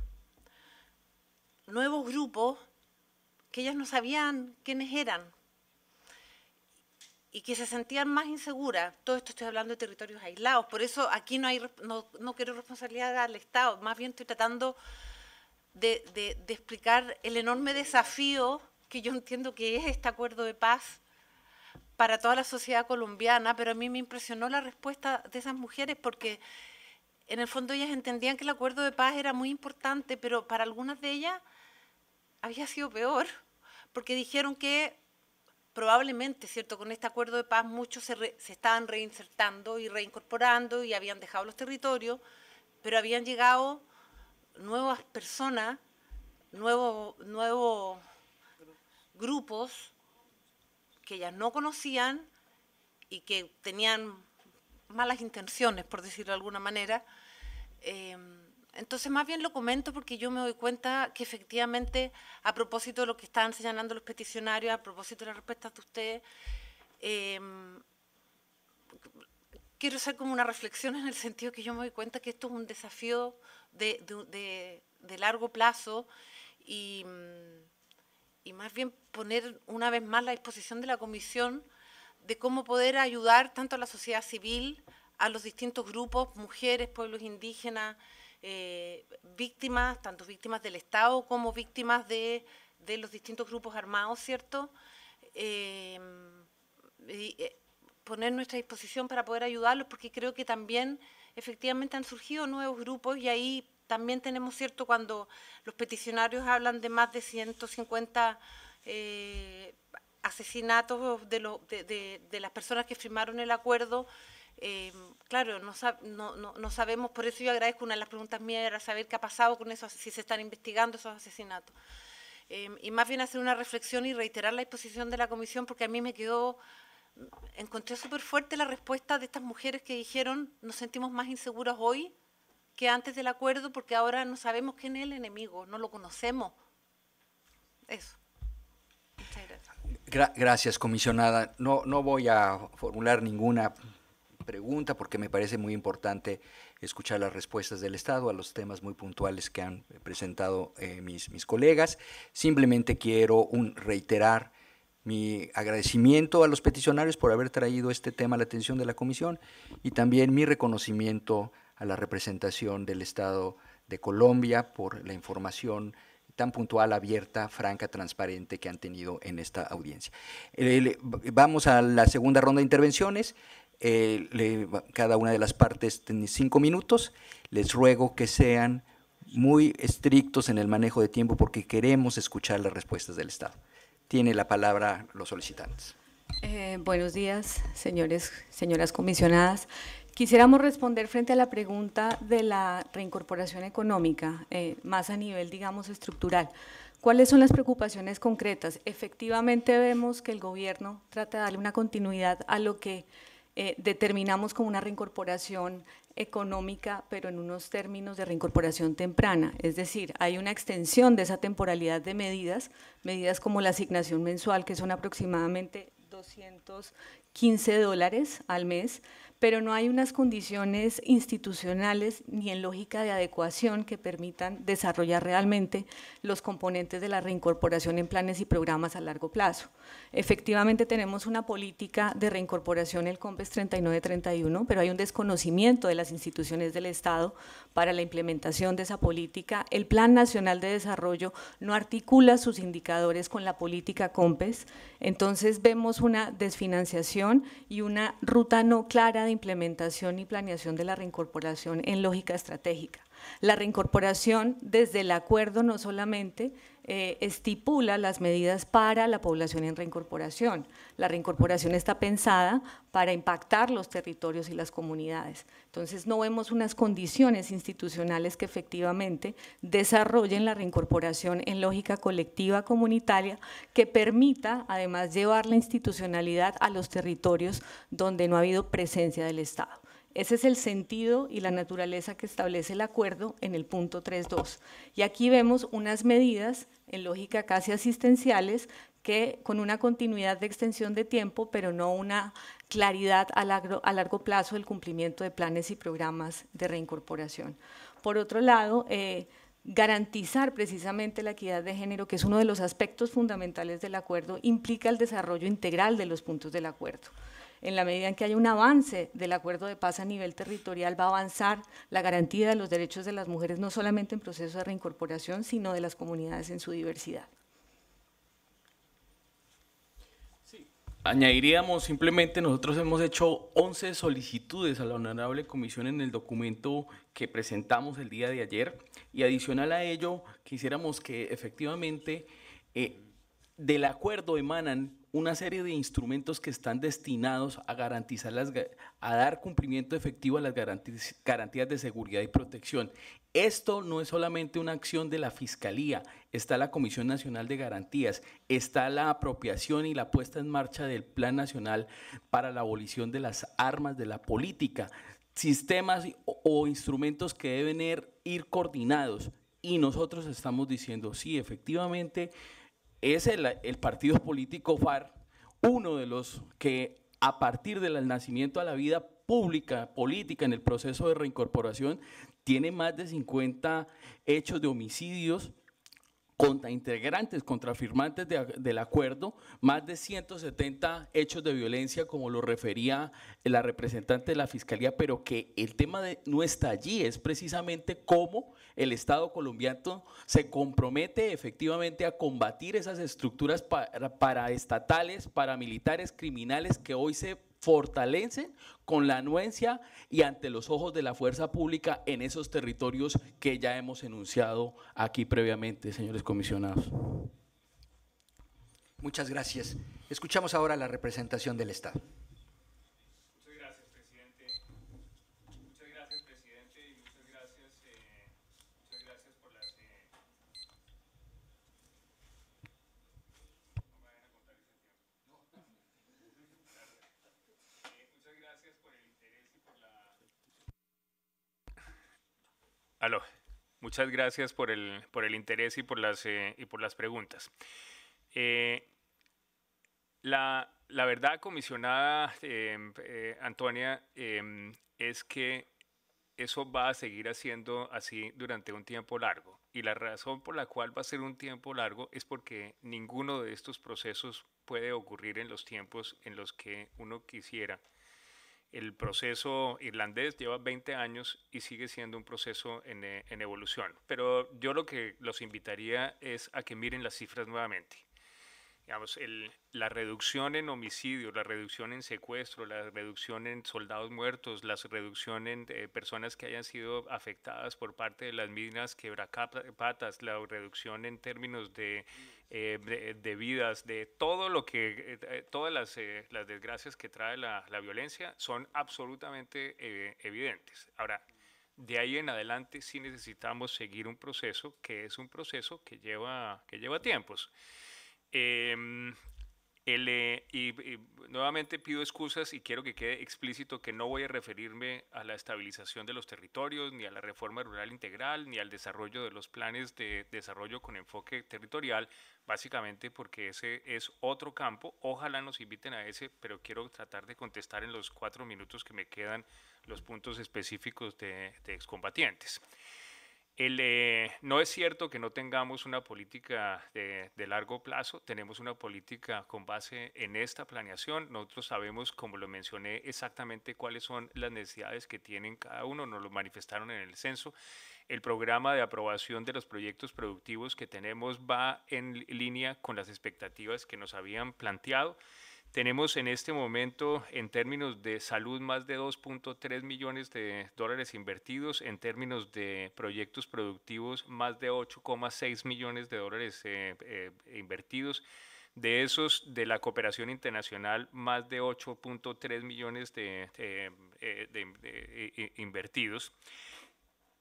nuevos grupos que ellas no sabían quiénes eran y que se sentían más inseguras. Todo esto estoy hablando de territorios aislados, por eso aquí no, hay, no, no quiero responsabilidad al Estado, más bien estoy tratando de, explicar el enorme desafío que yo entiendo que es este acuerdo de paz para toda la sociedad colombiana, pero a mí me impresionó la respuesta de esas mujeres porque en el fondo ellas entendían que el acuerdo de paz era muy importante, pero para algunas de ellas había sido peor, porque dijeron que probablemente, ¿cierto? Con este acuerdo de paz muchos se, se estaban reinsertando y reincorporando y habían dejado los territorios, pero habían llegado nuevas personas, nuevos nuevos grupos que ellas no conocían y que tenían malas intenciones, por decirlo de alguna manera. Em, entonces, más bien lo comento porque yo me doy cuenta que efectivamente, a propósito de lo que están señalando los peticionarios, a propósito de las respuestas de ustedes, em, quiero hacer como una reflexión en el sentido que yo me doy cuenta que esto es un desafío de, largo plazo mm, y, más bien poner una vez más la disposición de la Comisión de cómo poder ayudar tanto a la sociedad civil, a los distintos grupos, mujeres, pueblos indígenas, eh, víctimas, tanto víctimas del Estado como víctimas de, los distintos grupos armados, ¿cierto? Eh, poner nuestra disposición para poder ayudarlos, porque creo que también efectivamente han surgido nuevos grupos y ahí también tenemos, ¿cierto?, cuando los peticionarios hablan de más de 150 eh, asesinatos de, las personas que firmaron el acuerdo, em, claro, no, sabemos, por eso yo agradezco una de las preguntas mías era saber qué ha pasado con eso, si se están investigando esos asesinatos. Em, y más bien hacer una reflexión y reiterar la disposición de la comisión, porque a mí me quedó encontré súper fuerte la respuesta de estas mujeres que dijeron, nos sentimos más inseguras hoy que antes del acuerdo porque ahora no sabemos quién es el enemigo, no lo conocemos. Eso. gracias. comisionada. No, no voy a formular ninguna pregunta porque me parece muy importante escuchar las respuestas del Estado a los temas muy puntuales que han presentado eh, mis, mis colegas. Simplemente quiero reiterar mi agradecimiento a los peticionarios por haber traído este tema a la atención de la comisión y también mi reconocimiento a la representación del Estado de Colombia por la información tan puntual, abierta, franca, transparente que han tenido en esta audiencia. Eh, vamos a la segunda ronda de intervenciones. Eh, cada una de las partes tiene cinco minutos. Les ruego que sean muy estrictos en el manejo de tiempo porque queremos escuchar las respuestas del Estado tiene la palabra los solicitantes. Eh, buenos días, señores, señoras comisionadas. Quisiéramos responder frente a la pregunta de la reincorporación económica, eh, más a nivel, digamos, estructural. ¿Cuáles son las preocupaciones concretas? Efectivamente vemos que el gobierno trata de darle una continuidad a lo que eh, determinamos como una reincorporación económica, pero en unos términos de reincorporación temprana. Es decir, hay una extensión de esa temporalidad de medidas, medidas como la asignación mensual, que son aproximadamente 215 dólares al mes, pero no hay unas condiciones institucionales ni en lógica de adecuación que permitan desarrollar realmente los componentes de la reincorporación en planes y programas a largo plazo. Efectivamente tenemos una política de reincorporación, el COMPES 3931, pero hay un desconocimiento de las instituciones del Estado para la implementación de esa política. El Plan Nacional de Desarrollo no articula sus indicadores con la política COMPES, entonces vemos una desfinanciación y una ruta no clara de implementación y planeación de la reincorporación en lógica estratégica. La reincorporación desde el acuerdo no solamente eh, estipula las medidas para la población en reincorporación. La reincorporación está pensada para impactar los territorios y las comunidades. Entonces no vemos unas condiciones institucionales que efectivamente desarrollen la reincorporación en lógica colectiva comunitaria que permita además llevar la institucionalidad a los territorios donde no ha habido presencia del Estado. Ese es el sentido y la naturaleza que establece el acuerdo en el punto 3.2. Y aquí vemos unas medidas en lógica casi asistenciales que con una continuidad de extensión de tiempo, pero no una claridad a largo, plazo del cumplimiento de planes y programas de reincorporación. Por otro lado, eh, garantizar precisamente la equidad de género, que es uno de los aspectos fundamentales del acuerdo, implica el desarrollo integral de los puntos del acuerdo en la medida en que haya un avance del acuerdo de paz a nivel territorial, va a avanzar la garantía de los derechos de las mujeres, no solamente en proceso de reincorporación, sino de las comunidades en su diversidad. Añadiríamos simplemente, nosotros hemos hecho 11 solicitudes a la Honorable Comisión en el documento que presentamos el día de ayer y adicional a ello quisiéramos que efectivamente eh, del acuerdo emanan una serie de instrumentos que están destinados a garantizar las, a dar cumplimiento efectivo a las garantías de seguridad y protección. Esto no es solamente una acción de la Fiscalía, está la Comisión Nacional de Garantías, está la apropiación y la puesta en marcha del Plan Nacional para la abolición de las armas de la política, sistemas o, instrumentos que deben er-, ir coordinados. Y nosotros estamos diciendo, sí, efectivamente, es el, partido político FARC uno de los que a partir del nacimiento a la vida pública, política, en el proceso de reincorporación, tiene más de 50 hechos de homicidios contra integrantes, contra firmantes del acuerdo, más de 170 hechos de violencia, como lo refería la representante de la Fiscalía, pero que el tema no está allí, es precisamente cómo el Estado colombiano se compromete efectivamente a combatir esas estructuras para, para estatales, paramilitares, criminales que hoy se fortalecen con la anuencia y ante los ojos de la fuerza pública en esos territorios que ya hemos enunciado aquí previamente, señores comisionados. Muchas gracias. Escuchamos ahora la representación del Estado. Muchas gracias por el, por el interés y por las, eh, y por las preguntas. Eh, la, la, verdad, comisionada em, eh, Antonia, em, es que eso va a seguir haciendo así durante un tiempo largo. Y la razón por la cual va a ser un tiempo largo es porque ninguno de estos procesos puede ocurrir en los tiempos en los que uno quisiera el proceso irlandés lleva 20 años y sigue siendo un proceso eh, en, evolución. Pero yo lo que los invitaría es a que miren las cifras nuevamente la reducción en homicidios, la reducción en secuestro, la reducción en soldados muertos, la reducción en eh, personas que hayan sido afectadas por parte de las minas quebracapatas, la reducción en términos de eh, de, todo lo que, eh, eh, todas eh, las, desgracias que trae la, violencia son absolutamente evidentes. Ahora, de ahí en adelante sí necesitamos seguir un proceso que es un proceso que lleva, que lleva tiempos. Em, eh, y, nuevamente pido excusas y quiero que quede explícito que no voy a referirme a la estabilización de los territorios, ni a la reforma rural integral, ni al desarrollo de los planes de desarrollo con enfoque territorial, básicamente porque ese es otro campo. Ojalá nos inviten a ese, pero quiero tratar de contestar en los cuatro minutos que me quedan los puntos específicos de excombatientes. Eh, no es cierto que no tengamos una política de, de, largo plazo, tenemos una política con base en esta planeación. Nosotros sabemos, como lo mencioné, exactamente cuáles son las necesidades que tienen cada uno, nos lo manifestaron en el censo. El programa de aprobación de los proyectos productivos que tenemos va en línea con las expectativas que nos habían planteado. Tenemos en este momento, en términos de salud, más de 2.3 millones de dólares invertidos, en términos de proyectos productivos, más de 8,6 millones de dólares eh, eh, invertidos. De esos, de la cooperación internacional, más de 8.3 millones de, eh, de, invertidos.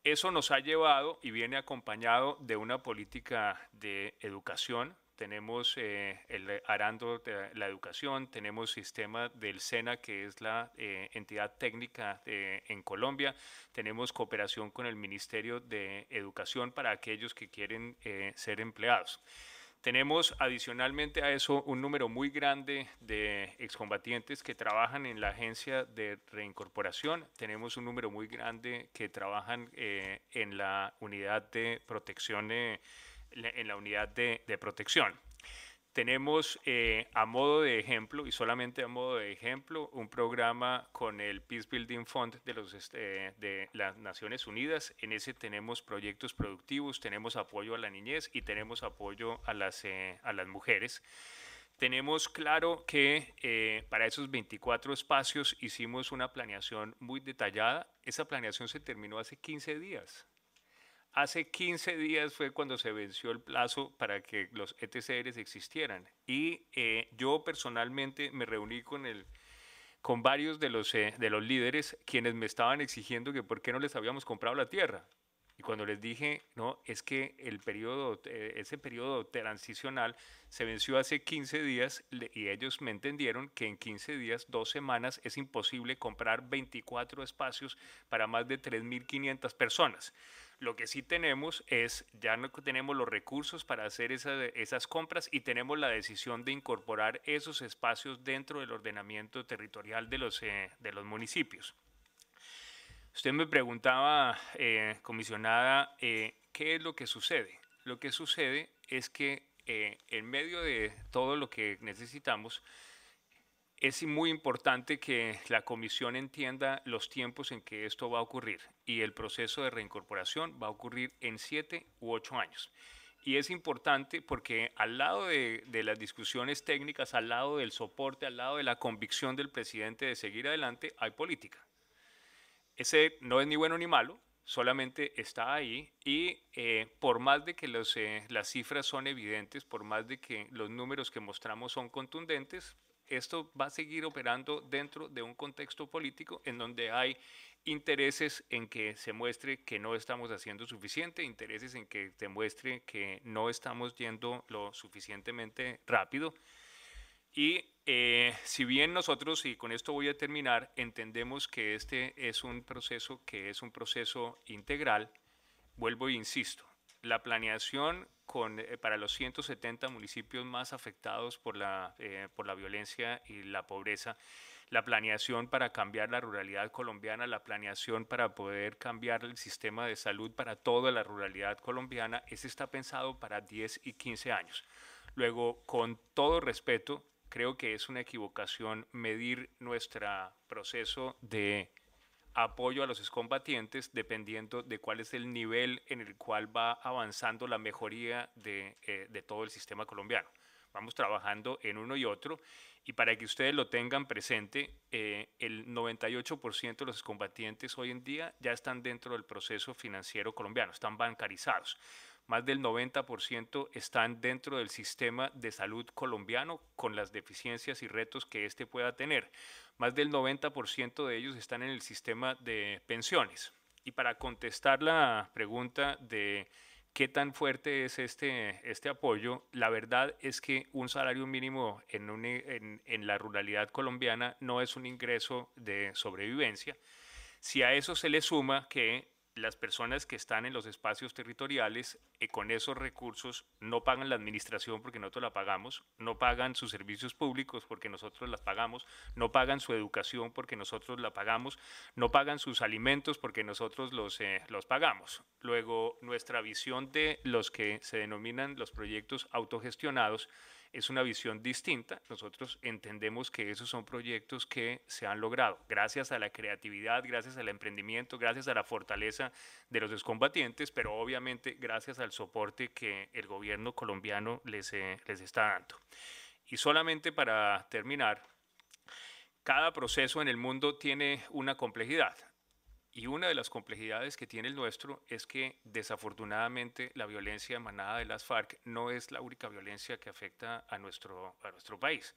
Eso nos ha llevado y viene acompañado de una política de educación tenemos eh, el arando de eh, la educación, tenemos sistema del SENA, que es la eh, entidad técnica en Colombia, tenemos cooperación con el Ministerio de Educación para aquellos que quieren ser empleados. Tenemos adicionalmente a eso un número muy grande de excombatientes que trabajan en la agencia de reincorporación. Tenemos un número muy grande que trabajan en la unidad de protección en la unidad de, protección. Tenemos eh, a modo de ejemplo, y solamente a modo de ejemplo, un programa con el Peace Building Fund de, este, de las Naciones Unidas. En ese tenemos proyectos productivos, tenemos apoyo a la niñez y tenemos apoyo a las, eh, a las mujeres. Tenemos claro que eh, para esos 24 espacios hicimos una planeación muy detallada. Esa planeación se terminó hace 15 días Hace 15 días fue cuando se venció el plazo para que los ETCRs existieran y eh, yo personalmente me reuní con el con varios de los, eh, de los líderes quienes me estaban exigiendo que por qué no les habíamos comprado la tierra. Y cuando les dije, no, es que el periodo, eh, ese periodo transicional se venció hace 15 días y ellos me entendieron que en 15 días, dos semanas, es imposible comprar 24 espacios para más de 3.500 personas. Lo que sí tenemos es, ya no tenemos los recursos para hacer esas compras y tenemos la decisión de incorporar esos espacios dentro del ordenamiento territorial de los, eh, municipios. Usted me preguntaba, eh, comisionada, eh, ¿qué es lo que sucede? Lo que sucede es que en medio de todo lo que necesitamos, es muy importante que la comisión entienda los tiempos en que esto va a ocurrir y el proceso de reincorporación va a ocurrir en siete u ocho años. Y es importante porque al lado de, las discusiones técnicas, al lado del soporte, al lado de la convicción del presidente de seguir adelante, hay política. Ese no es ni bueno ni malo, solamente está ahí y eh, por más de que eh, las cifras son evidentes, por más de que los números que mostramos son contundentes, esto va a seguir operando dentro de un contexto político en donde hay intereses en que se muestre que no estamos haciendo suficiente, intereses en que se muestre que no estamos yendo lo suficientemente rápido. Y eh, si bien nosotros, y con esto voy a terminar, entendemos que este es un proceso que es un proceso integral, vuelvo e insisto, la planeación eh, para los 170 municipios más afectados por la, eh, por la violencia y la pobreza, la planeación para cambiar la ruralidad colombiana, la planeación para poder cambiar el sistema de salud para toda la ruralidad colombiana, ese está pensado para 10 y 15 años. Luego, con todo respeto, creo que es una equivocación medir nuestro proceso de apoyo a los excombatientes dependiendo de cuál es el nivel en el cual va avanzando la mejoría de, eh, todo el sistema colombiano. Vamos trabajando en uno y otro. Y para que ustedes lo tengan presente, eh, el 98% de los excombatientes hoy en día ya están dentro del proceso financiero colombiano, están bancarizados más del 90% están dentro del sistema de salud colombiano con las deficiencias y retos que éste pueda tener. Más del 90% de ellos están en el sistema de pensiones. Y para contestar la pregunta de qué tan fuerte es este, este apoyo, la verdad es que un salario mínimo en la ruralidad colombiana no es un ingreso de sobrevivencia. Si a eso se le suma que las personas que están en los espacios territoriales eh, con esos recursos no pagan la administración porque nosotros la pagamos, no pagan sus servicios públicos porque nosotros las pagamos, no pagan su educación porque nosotros la pagamos, no pagan sus alimentos porque nosotros los, eh, los pagamos. Luego, nuestra visión de los que se denominan los proyectos autogestionados es una visión distinta. Nosotros entendemos que esos son proyectos que se han logrado gracias a la creatividad, gracias al emprendimiento, gracias a la fortaleza de los descombatientes, pero obviamente gracias al soporte que el gobierno colombiano les, eh, les está dando. Y solamente para terminar, cada proceso en el mundo tiene una complejidad. Y una de las complejidades que tiene el nuestro es que desafortunadamente la violencia emanada de las FARC no es la única violencia que afecta a nuestro, a nuestro país.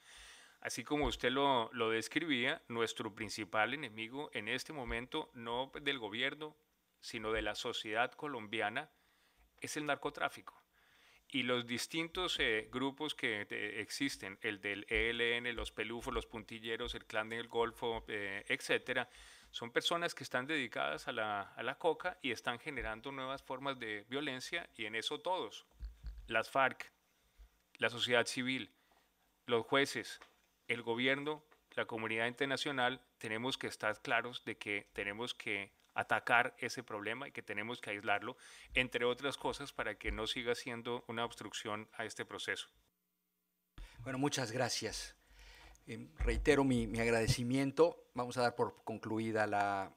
Así como usted lo, describía, nuestro principal enemigo en este momento, no del gobierno, sino de la sociedad colombiana, es el narcotráfico. Y los distintos eh, grupos que eh, existen, el del ELN, los pelufos, los puntilleros, el clan del Golfo, eh, etcétera, son personas que están dedicadas a la, coca y están generando nuevas formas de violencia y en eso todos, las FARC, la sociedad civil, los jueces, el gobierno, la comunidad internacional, tenemos que estar claros de que tenemos que atacar ese problema y que tenemos que aislarlo, entre otras cosas, para que no siga siendo una obstrucción a este proceso. Bueno, muchas gracias. Em, reitero mi, agradecimiento. Vamos a dar por concluida la,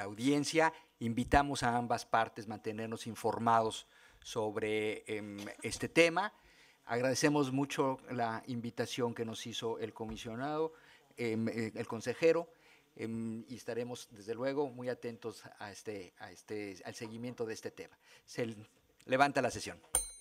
audiencia. Invitamos a ambas partes a mantenernos informados sobre em, este tema. Agradecemos mucho la invitación que nos hizo el comisionado, em, eh, el consejero, y estaremos desde luego muy atentos a este, este, al seguimiento de este tema. Se levanta la sesión.